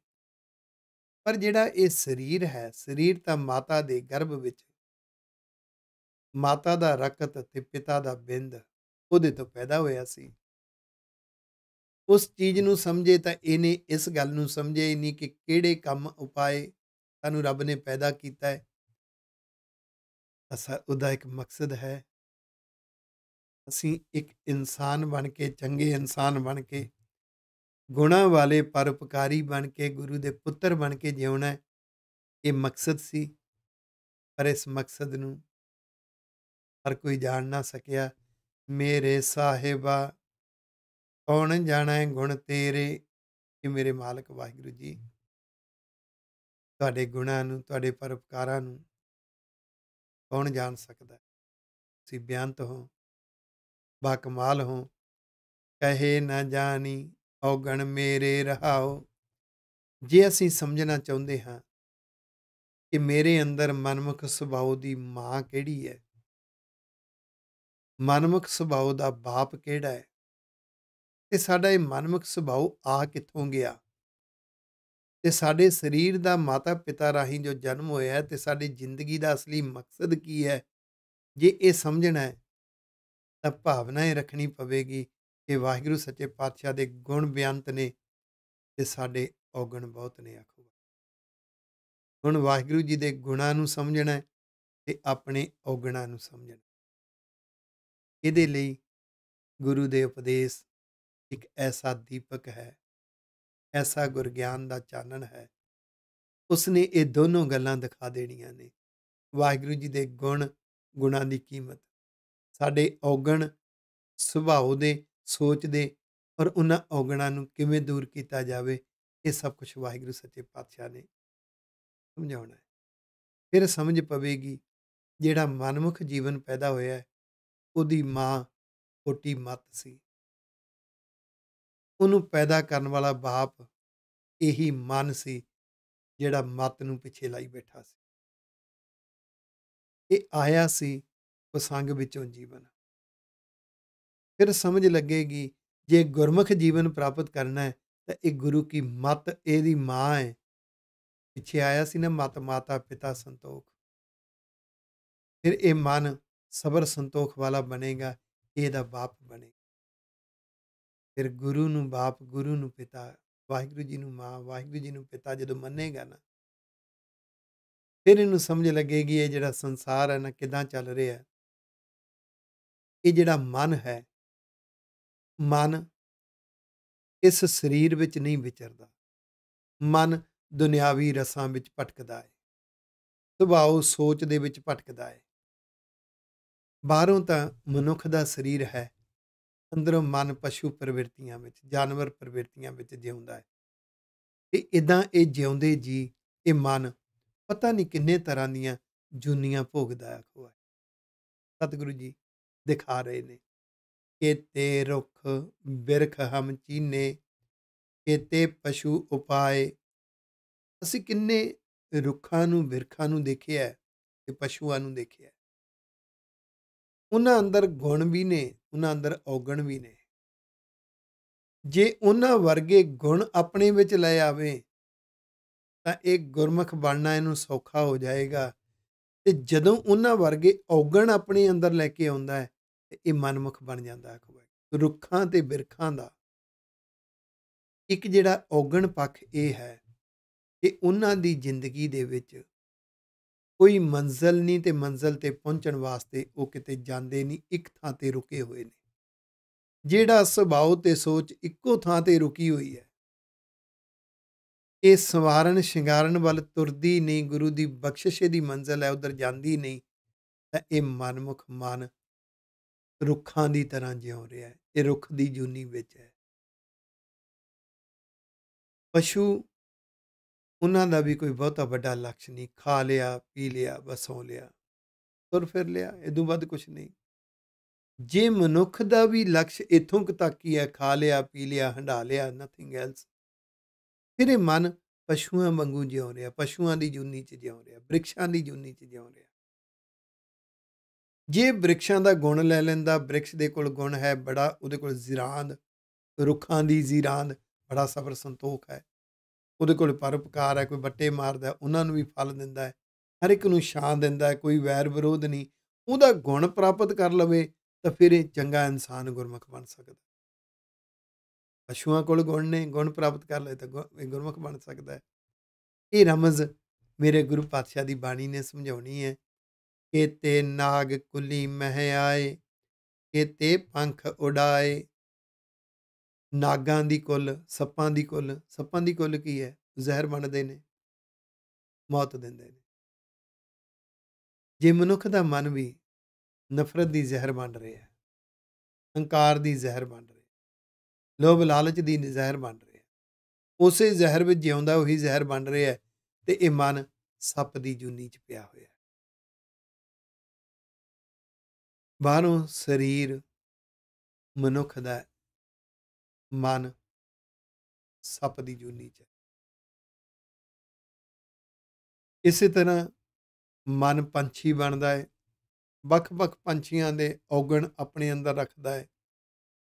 Speaker 1: ਪਰ ਜਿਹੜਾ ਇਹ ਸਰੀਰ ਹੈ ਸਰੀਰ ਤਾਂ ਮਾਤਾ ਦੇ ਗਰਭ ਵਿੱਚ ਮਾਤਾ ਦਾ ਰਕਤ ਤੇ ਪਿਤਾ ਦਾ ਬਿੰਦ ਉਹਦੇ ਤੋਂ ਪੈਦਾ ਹੋਇਆ ਸੀ ਉਸ ਚੀਜ਼ ਨੂੰ ਸਮਝੇ ਤਾਂ ਇਹਨੇ ਇਸ ਗੱਲ ਨੂੰ ਸਮਝੇ ਨਹੀਂ ਕਿ ਕਿਹੜੇ ਕੰਮ ਉਪਾਏ ਸਾਨੂੰ ਰੱਬ ਨੇ ਪੈਦਾ ਕੀਤਾ ਹੈ ਅਸਾ ਉਹਦਾ ਇੱਕ ਮਕਸਦ ਹੈ ਅਸੀਂ ਇੱਕ ਇਨਸਾਨ ਬਣ ਕੇ ਚੰਗੇ ਇਨਸਾਨ ਬਣ ਕੇ ਗੁਣਾ ਵਾਲੇ ਪਰਉਪਕਾਰੀ ਬਣ ਕੇ ਗੁਰੂ ਦੇ ਪੁੱਤਰ ਬਣ ਕੇ ਜਿਉਣਾ ਇਹ ਮਕਸਦ ਸੀ ਪਰ ਇਸ ਮਕਸਦ ਨੂੰ ਹਰ ਕੋਈ ਜਾਣ ਨਾ ਸਕਿਆ ਮੇਰੇ ਸਾਹਿਬਾ ਕੌਣ ਜਾਣੈ ਗੁਣ ਤੇਰੇ ਕਿ ਮੇਰੇ ਮਾਲਕ ਵਾਹਿਗੁਰੂ ਜੀ ਤੁਹਾਡੇ ਗੁਣਾਂ ਨੂੰ ਤੁਹਾਡੇ ਪਰਉਪਕਾਰਾਂ ਨੂੰ ਕੌਣ ਜਾਣ ਸਕਦਾ ਤੁਸੀਂ ਬਿਆਨਤ ਹੋ ਬਾ ਕਮਾਲ ਹੋ ਕਹੇ ਨਾ ਜਾਣੀ ਔਗਣ ਮੇਰੇ ਰਹਾਓ ਜੇ ਅਸੀਂ ਸਮਝਣਾ ਚਾਹੁੰਦੇ ਹਾਂ ਕਿ ਮੇਰੇ ਅੰਦਰ ਮਨਮੁਖ ਸੁਭਾਅ ਦੀ ਮਾਂ ਕਿਹੜੀ ਹੈ ਮਨਮੁਖ ਸੁਭਾਅ ਦਾ ਬਾਪ ਕਿਹੜਾ ਹੈ ਤੇ ਸਾਡਾ ਇਹ ਮਨਮੁਖ ਸੁਭਾਅ ਆ ਕਿੱਥੋਂ ਗਿਆ ਤੇ ਸਾਡੇ ਸਰੀਰ ਦਾ ਮਾਤਾ ਪਿਤਾ ਰਾਹੀਂ ਜੋ ਜਨਮ ਹੋਇਆ ਤੇ ਸਾਡੀ ਜ਼ਿੰਦਗੀ ਦਾ ਅਸਲੀ ਮਕਸਦ ਕੀ ਹੈ ਜੇ ਇਹ ਸਮਝਣਾ ਹੈ ਤਾਂ ਭਾਵਨਾ ਹੀ ਰੱਖਣੀ ਪਵੇਗੀ ਕਿ ਵਾਹਿਗੁਰੂ ਸੱਚੇ ਪਾਤਸ਼ਾਹ ਦੇ ਗੁਣ ਬਿਆੰਤ ਨੇ ਤੇ ਸਾਡੇ ਔਗਣ ਬਹੁਤ ਨੇ ਆਖੋ ਹੁਣ ਵਾਹਿਗੁਰੂ ਜੀ ਦੇ ਗੁਣਾਂ ਨੂੰ ਸਮਝਣਾ ਹੈ ਤੇ ਆਪਣੇ ਔਗਣਾਂ ਨੂੰ ਸਮਝਣਾ ਇਹਦੇ ਲਈ ਗੁਰੂ ਦੇ ਉਪਦੇਸ਼ ਇੱਕ ਐਸਾ ਦੀਪਕ ਹੈ ਐਸਾ ਗੁਰ ਗਿਆਨ ਦਾ ਚਾਨਣ ਹੈ ਉਸਨੇ ਇਹ ਦੋਨੋਂ ਗੱਲਾਂ ਦਿਖਾ ਦੇਣੀਆਂ ਨੇ ਵਾਹਿਗੁਰੂ ਜੀ ਦੇ ਗੁਣ ਗੁਣਾਂ ਦੀ ਕੀਮਤ ਸਾਡੇ ਔਗਣ ਸੁਭਾਅ ਦੇ ਸੋਚ ਦੇ ਔਰ ਉਹਨਾਂ ਔਗਣਾਂ ਨੂੰ ਕਿਵੇਂ ਦੂਰ ਕੀਤਾ ਜਾਵੇ ਇਹ ਸਭ ਕੁਝ ਵਾਹਿਗੁਰੂ ਸੱਚੇ ਪਾਤਸ਼ਾਹ ਨੇ ਸਮਝਾਉਣਾ ਹੈ ਫਿਰ ਸਮਝ ਪਵੇਗੀ ਜਿਹੜਾ ਮਨਮੁਖ ਜੀਵਨ ਪੈਦਾ ਹੋਇਆ ਹੈ ਉਹਦੀ ਮਾਂ ਕੋਟੀ ਮਤ ਸੀ ਉਹਨੂੰ ਪੈਦਾ ਕਰਨ ਵਾਲਾ ਬਾਪ ਇਹੀ ਮਨ ਸੀ ਜਿਹੜਾ ਮਤ ਨੂੰ ਪਿੱਛੇ ਲਾਈ ਬੈਠਾ ਸੀ ਇਹ ਆਇਆ ਸੀ ਪਸੰਗ ਵਿੱਚੋਂ ਜੀਵਨ ਫਿਰ ਸਮਝ ਲੱਗੇਗੀ ਜੇ ਗੁਰਮੁਖ ਜੀਵਨ ਪ੍ਰਾਪਤ ਕਰਨਾ ਹੈ ਤਾਂ ਇਹ ਗੁਰੂ ਕੀ ਮਤ ਇਹਦੀ ਮਾਂ ਹੈ ਪਿੱਛੇ ਆਇਆ ਸੀ ਨਾ ਮਤ ਮਾਤਾ ਪਿਤਾ ਸੰਤੋਖ ਫਿਰ ਇਹ ਮਨ ਸਬਰ ਸੰਤੋਖ ਵਾਲਾ ਬਣੇਗਾ ਇਹਦਾ ਬਾਪ ਬਣੇਗਾ ਫਿਰ ਗੁਰੂ ਨੂੰ ਬਾਪ ਗੁਰੂ ਨੂੰ ਪਿਤਾ ਵਾਹਿਗੁਰੂ ਜੀ ਨੂੰ ਮਾਂ ਵਾਹਿਗੁਰੂ ਜੀ ਨੂੰ ਪਿਤਾ ਜਦੋਂ ਮੰਨੇਗਾ ਨਾ ਫਿਰ ਇਹਨੂੰ ਸਮਝ ਲੱਗੇਗੀ ਇਹ ਜਿਹੜਾ ਸੰਸਾਰ ਹੈ ਨਾ ਕਿਦਾਂ ਚੱਲ ਰਿਹਾ ਹੈ ਇਹ ਜਿਹੜਾ ਮਨ ਹੈ ਮਨ ਇਸ ਸਰੀਰ ਵਿੱਚ ਨਹੀਂ ਵਿਚਰਦਾ ਮਨ ਦੁਨਿਆਵੀ ਰਸਾਂ ਵਿੱਚ ਭਟਕਦਾ ਹੈ ਸੁਭਾਅ ਸੋਚ ਦੇ ਵਿੱਚ ਭਟਕਦਾ ਹੈ ਬਾਹਰੋਂ ਤਾਂ ਮਨੁੱਖ ਦਾ ਸਰੀਰ ਹੈ ਅੰਦਰੋਂ ਮਨ ਪਸ਼ੂ ਪ੍ਰਵਿਰਤੀਆਂ ਵਿੱਚ ਜਾਨਵਰ ਪ੍ਰਵਿਰਤੀਆਂ ਵਿੱਚ ਜਿਉਂਦਾ ਹੈ ਤੇ ਇਦਾਂ ਇਹ ਜਿਉਂਦੇ ਜੀ ਇਹ ਮਨ ਪਤਾ ਨਹੀਂ ਕਿੰਨੇ ਤਰ੍ਹਾਂ ਦੀਆਂ ਜੁਨੀਆਂ ਭੋਗਦਾ ਹੋਇਆ ਸਤਿਗੁਰੂ ਜੀ ਦਿਖਾ ਰਹੇ ਨੇ ਕੇਤੇ ਰੁੱਖ ਬਿਰਖ ਹਮ ਚੀਨੇ ਕੇਤੇ ਪਸ਼ੂ ਉਪਾਏ ਅਸੀਂ ਕਿੰਨੇ ਰੁੱਖਾਂ ਨੂੰ ਬਿਰਖਾਂ ਨੂੰ ਦੇਖਿਆ ਤੇ ਪਸ਼ੂਆਂ ਨੂੰ ਦੇਖਿਆ ਉਹਨਾਂ ਅੰਦਰ ਗੁਣ ਵੀ ਨੇ ਉਹਨਾਂ ਅੰਦਰ ਔਗਣ ਵੀ ਨੇ ਜੇ ਉਹਨਾਂ ਵਰਗੇ ਗੁਣ ਆਪਣੇ ਵਿੱਚ ਲੈ ਆਵੇ ਤਾਂ ਇੱਕ ਗੁਰਮਖ ਬਣਨਾ ਇਹਨੂੰ ਸੌਖਾ ਹੋ ਜਾਏਗਾ ਤੇ ਜਦੋਂ ਉਹਨਾਂ ਵਰਗੇ ਔਗਣ ਆਪਣੇ ਅੰਦਰ ਲੈ ਕੇ ਆਉਂਦਾ ਹੈ ਤੇ ਇਹ ਮਨਮੁਖ ਬਣ ਜਾਂਦਾ ਹੈ ਰੁੱਖਾਂ ਤੇ ਬਿਰਖਾਂ ਦਾ ਇੱਕ ਜਿਹੜਾ ਔਗਣ ਪੱਖ ਇਹ ਹੈ ਕਿ ਉਹਨਾਂ ਦੀ ਜ਼ਿੰਦਗੀ ਦੇ ਵਿੱਚ ਕੋਈ ਮੰਜ਼ਲ ਨਹੀਂ ਤੇ ਮੰਜ਼ਲ ਤੇ ਪਹੁੰਚਣ ਵਾਸਤੇ ਉਹ ਕਿਤੇ ਜਾਂਦੇ ਨਹੀਂ ਇੱਕ ਥਾਂ ਤੇ ਰੁਕੇ ਹੋਏ ਨੇ ਜਿਹੜਾ ਸੁਭਾਅ ਤੇ ਸੋਚ ਇੱਕੋ ਥਾਂ ਤੇ ਰੁਕੀ ਹੋਈ ਹੈ ਇਹ ਸਵਾਰਨ ਸ਼ਿੰਗਾਰਨ ਵੱਲ ਤੁਰਦੀ ਨਹੀਂ ਗੁਰੂ ਦੀ ਬਖਸ਼ਿਸ਼ ਦੀ ਮੰਜ਼ਲ ਹੈ ਉਧਰ ਜਾਂਦੀ ਨਹੀਂ ਤਾਂ ਇਹ ਮਨਮੁਖ ਮਨ ਰੁੱਖਾਂ ਦੀ ਤਰ੍ਹਾਂ ਜਿਉ ਰਿਹਾ ਹੈ ਇਹ ਰੁੱਖ ਦੀ ਜੂਨੀ ਵਿੱਚ ਹੈ ਪਸ਼ੂ ਉਹਨਾਂ ਦਾ ਵੀ ਕੋਈ ਬਹੁਤਾ ਵੱਡਾ ਲਕਸ਼ ਨਹੀਂ ਖਾ ਲਿਆ ਪੀ ਲਿਆ ਵਸੋਂ ਲਿਆ ਤੁਰ ਫਿਰ ਲਿਆ ਇਦੋਂ ਵੱਧ ਕੁਝ ਨਹੀਂ ਜੇ ਮਨੁੱਖ ਦਾ ਵੀ ਲਕਸ਼ ਇਥੋਂ ਤੱਕ ਹੀ ਹੈ ਖਾ ਲਿਆ ਪੀ ਲਿਆ ਹੰਡਾ ਲਿਆ ਨਥਿੰਗ ਐਲਸ ਤੇਰੇ ਮਨ ਪਸ਼ੂਆਂ ਵਾਂਗੂ ਜਿਉਂ ਰਿਹਾ ਪਸ਼ੂਆਂ ਦੀ ਜੁਨੀ 'ਚ ਜਿਉਂ ਰਿਹਾ ਬ੍ਰਿਕਸ਼ਾਂ ਦੀ ਜੁਨੀ 'ਚ ਜਿਉਂ ਰਿਹਾ ਜੇ ਬ੍ਰਿਕਸ਼ਾਂ ਦਾ ਗੁਣ ਲੈ ਲੈਂਦਾ ਬ੍ਰਿਕਸ਼ ਦੇ ਕੋਲ ਗੁਣ ਹੈ ਬੜਾ ਉਹਦੇ ਕੋਲ ਜ਼ਿਰਾਂਦ ਰੁੱਖਾਂ ਦੀ ਜ਼ਿਰਾਂਦ ਬੜਾ ਸਬਰ ਸੰਤੋਖ ਹੈ ਉਹਦੇ ਕੋਲ ਪਰਪਕਾਰ ਹੈ ਕੋਈ ਬੱਟੇ ਮਾਰਦਾ ਉਹਨਾਂ ਨੂੰ ਵੀ ਫਲ ਦਿੰਦਾ ਹੈ ਹਰ ਇੱਕ ਨੂੰ ਛਾਂ ਦਿੰਦਾ ਹੈ ਕੋਈ ਵੈਰ ਵਿਰੋਧ ਨਹੀਂ ਉਹਦਾ ਗੁਣ ਪ੍ਰਾਪਤ ਕਰ ਲਵੇ ਤਾਂ ਫਿਰ ਇਹ ਚੰਗਾ ਇਨਸਾਨ ਗੁਰਮੁਖ ਬਣ ਸਕਦਾ ਪਸ਼ੂਆਂ ਕੋਲ ਗੁਣ ਨੇ ਗੁਣ ਪ੍ਰਾਪਤ ਕਰ ਲਏ ਤਾਂ ਗੁਰਮੁਖ ਬਣ ਸਕਦਾ ਹੈ ਇਹ ਰਮਜ਼ ਮੇਰੇ ਗੁਰੂ ਪਾਤਸ਼ਾਹ ਦੀ ਬਾਣੀ ਨੇ ਸਮਝਾਉਣੀ ਹੈ ਕਿ ਤੇ ਨਾਗ ਕੁਲੀ ਮਹਿ ਆਏ ਕਿ ਤੇ ਪੰਖ ਉਡਾਏ ਨਾਗਾਂ ਦੀ ਕੁੱਲ ਸੱਪਾਂ ਦੀ ਕੁੱਲ ਸੱਪਾਂ ਦੀ ਕੁੱਲ ਕੀ ਹੈ ਜ਼ਹਿਰ ਬਣਦੇ ਨੇ ਮੌਤ ਦਿੰਦੇ ਨੇ ਜੇ ਮਨੁੱਖ ਦਾ ਮਨ ਵੀ ਨਫ਼ਰਤ ਦੀ ਜ਼ਹਿਰ ਬਣ ਰਿਹਾ ਹੈ ਹੰਕਾਰ ਦੀ ਜ਼ਹਿਰ ਬਣ ਰਿਹਾ ਲੋਭ ਲਾਲਚ ਦੀ ਜ਼ਹਿਰ ਬਣ ਰਿਹਾ ਉਸੇ ਜ਼ਹਿਰ ਵਿੱਚ ਜਿਉਂਦਾ ਉਹੀ ਜ਼ਹਿਰ ਬਣ ਰਿਹਾ ਤੇ ਇਹ ਮਨ ਸੱਪ ਦੀ ਜੁਨੀ 'ਚ ਪਿਆ ਹੋਇਆ ਬਾਹਰੋਂ ਸਰੀਰ ਮਨੁੱਖ ਦਾ ਮਨ ਸੱਪ ਦੀ ਜੁਨੀ 'ਚ ਇਸੇ ਤਰ੍ਹਾਂ ਮਨ ਪੰਛੀ ਬਣਦਾ ਹੈ ਵੱਖ-ਵੱਖ ਪੰਛੀਆਂ ਦੇ ਔਗਣ ਆਪਣੇ ਅੰਦਰ ਰੱਖਦਾ ਹੈ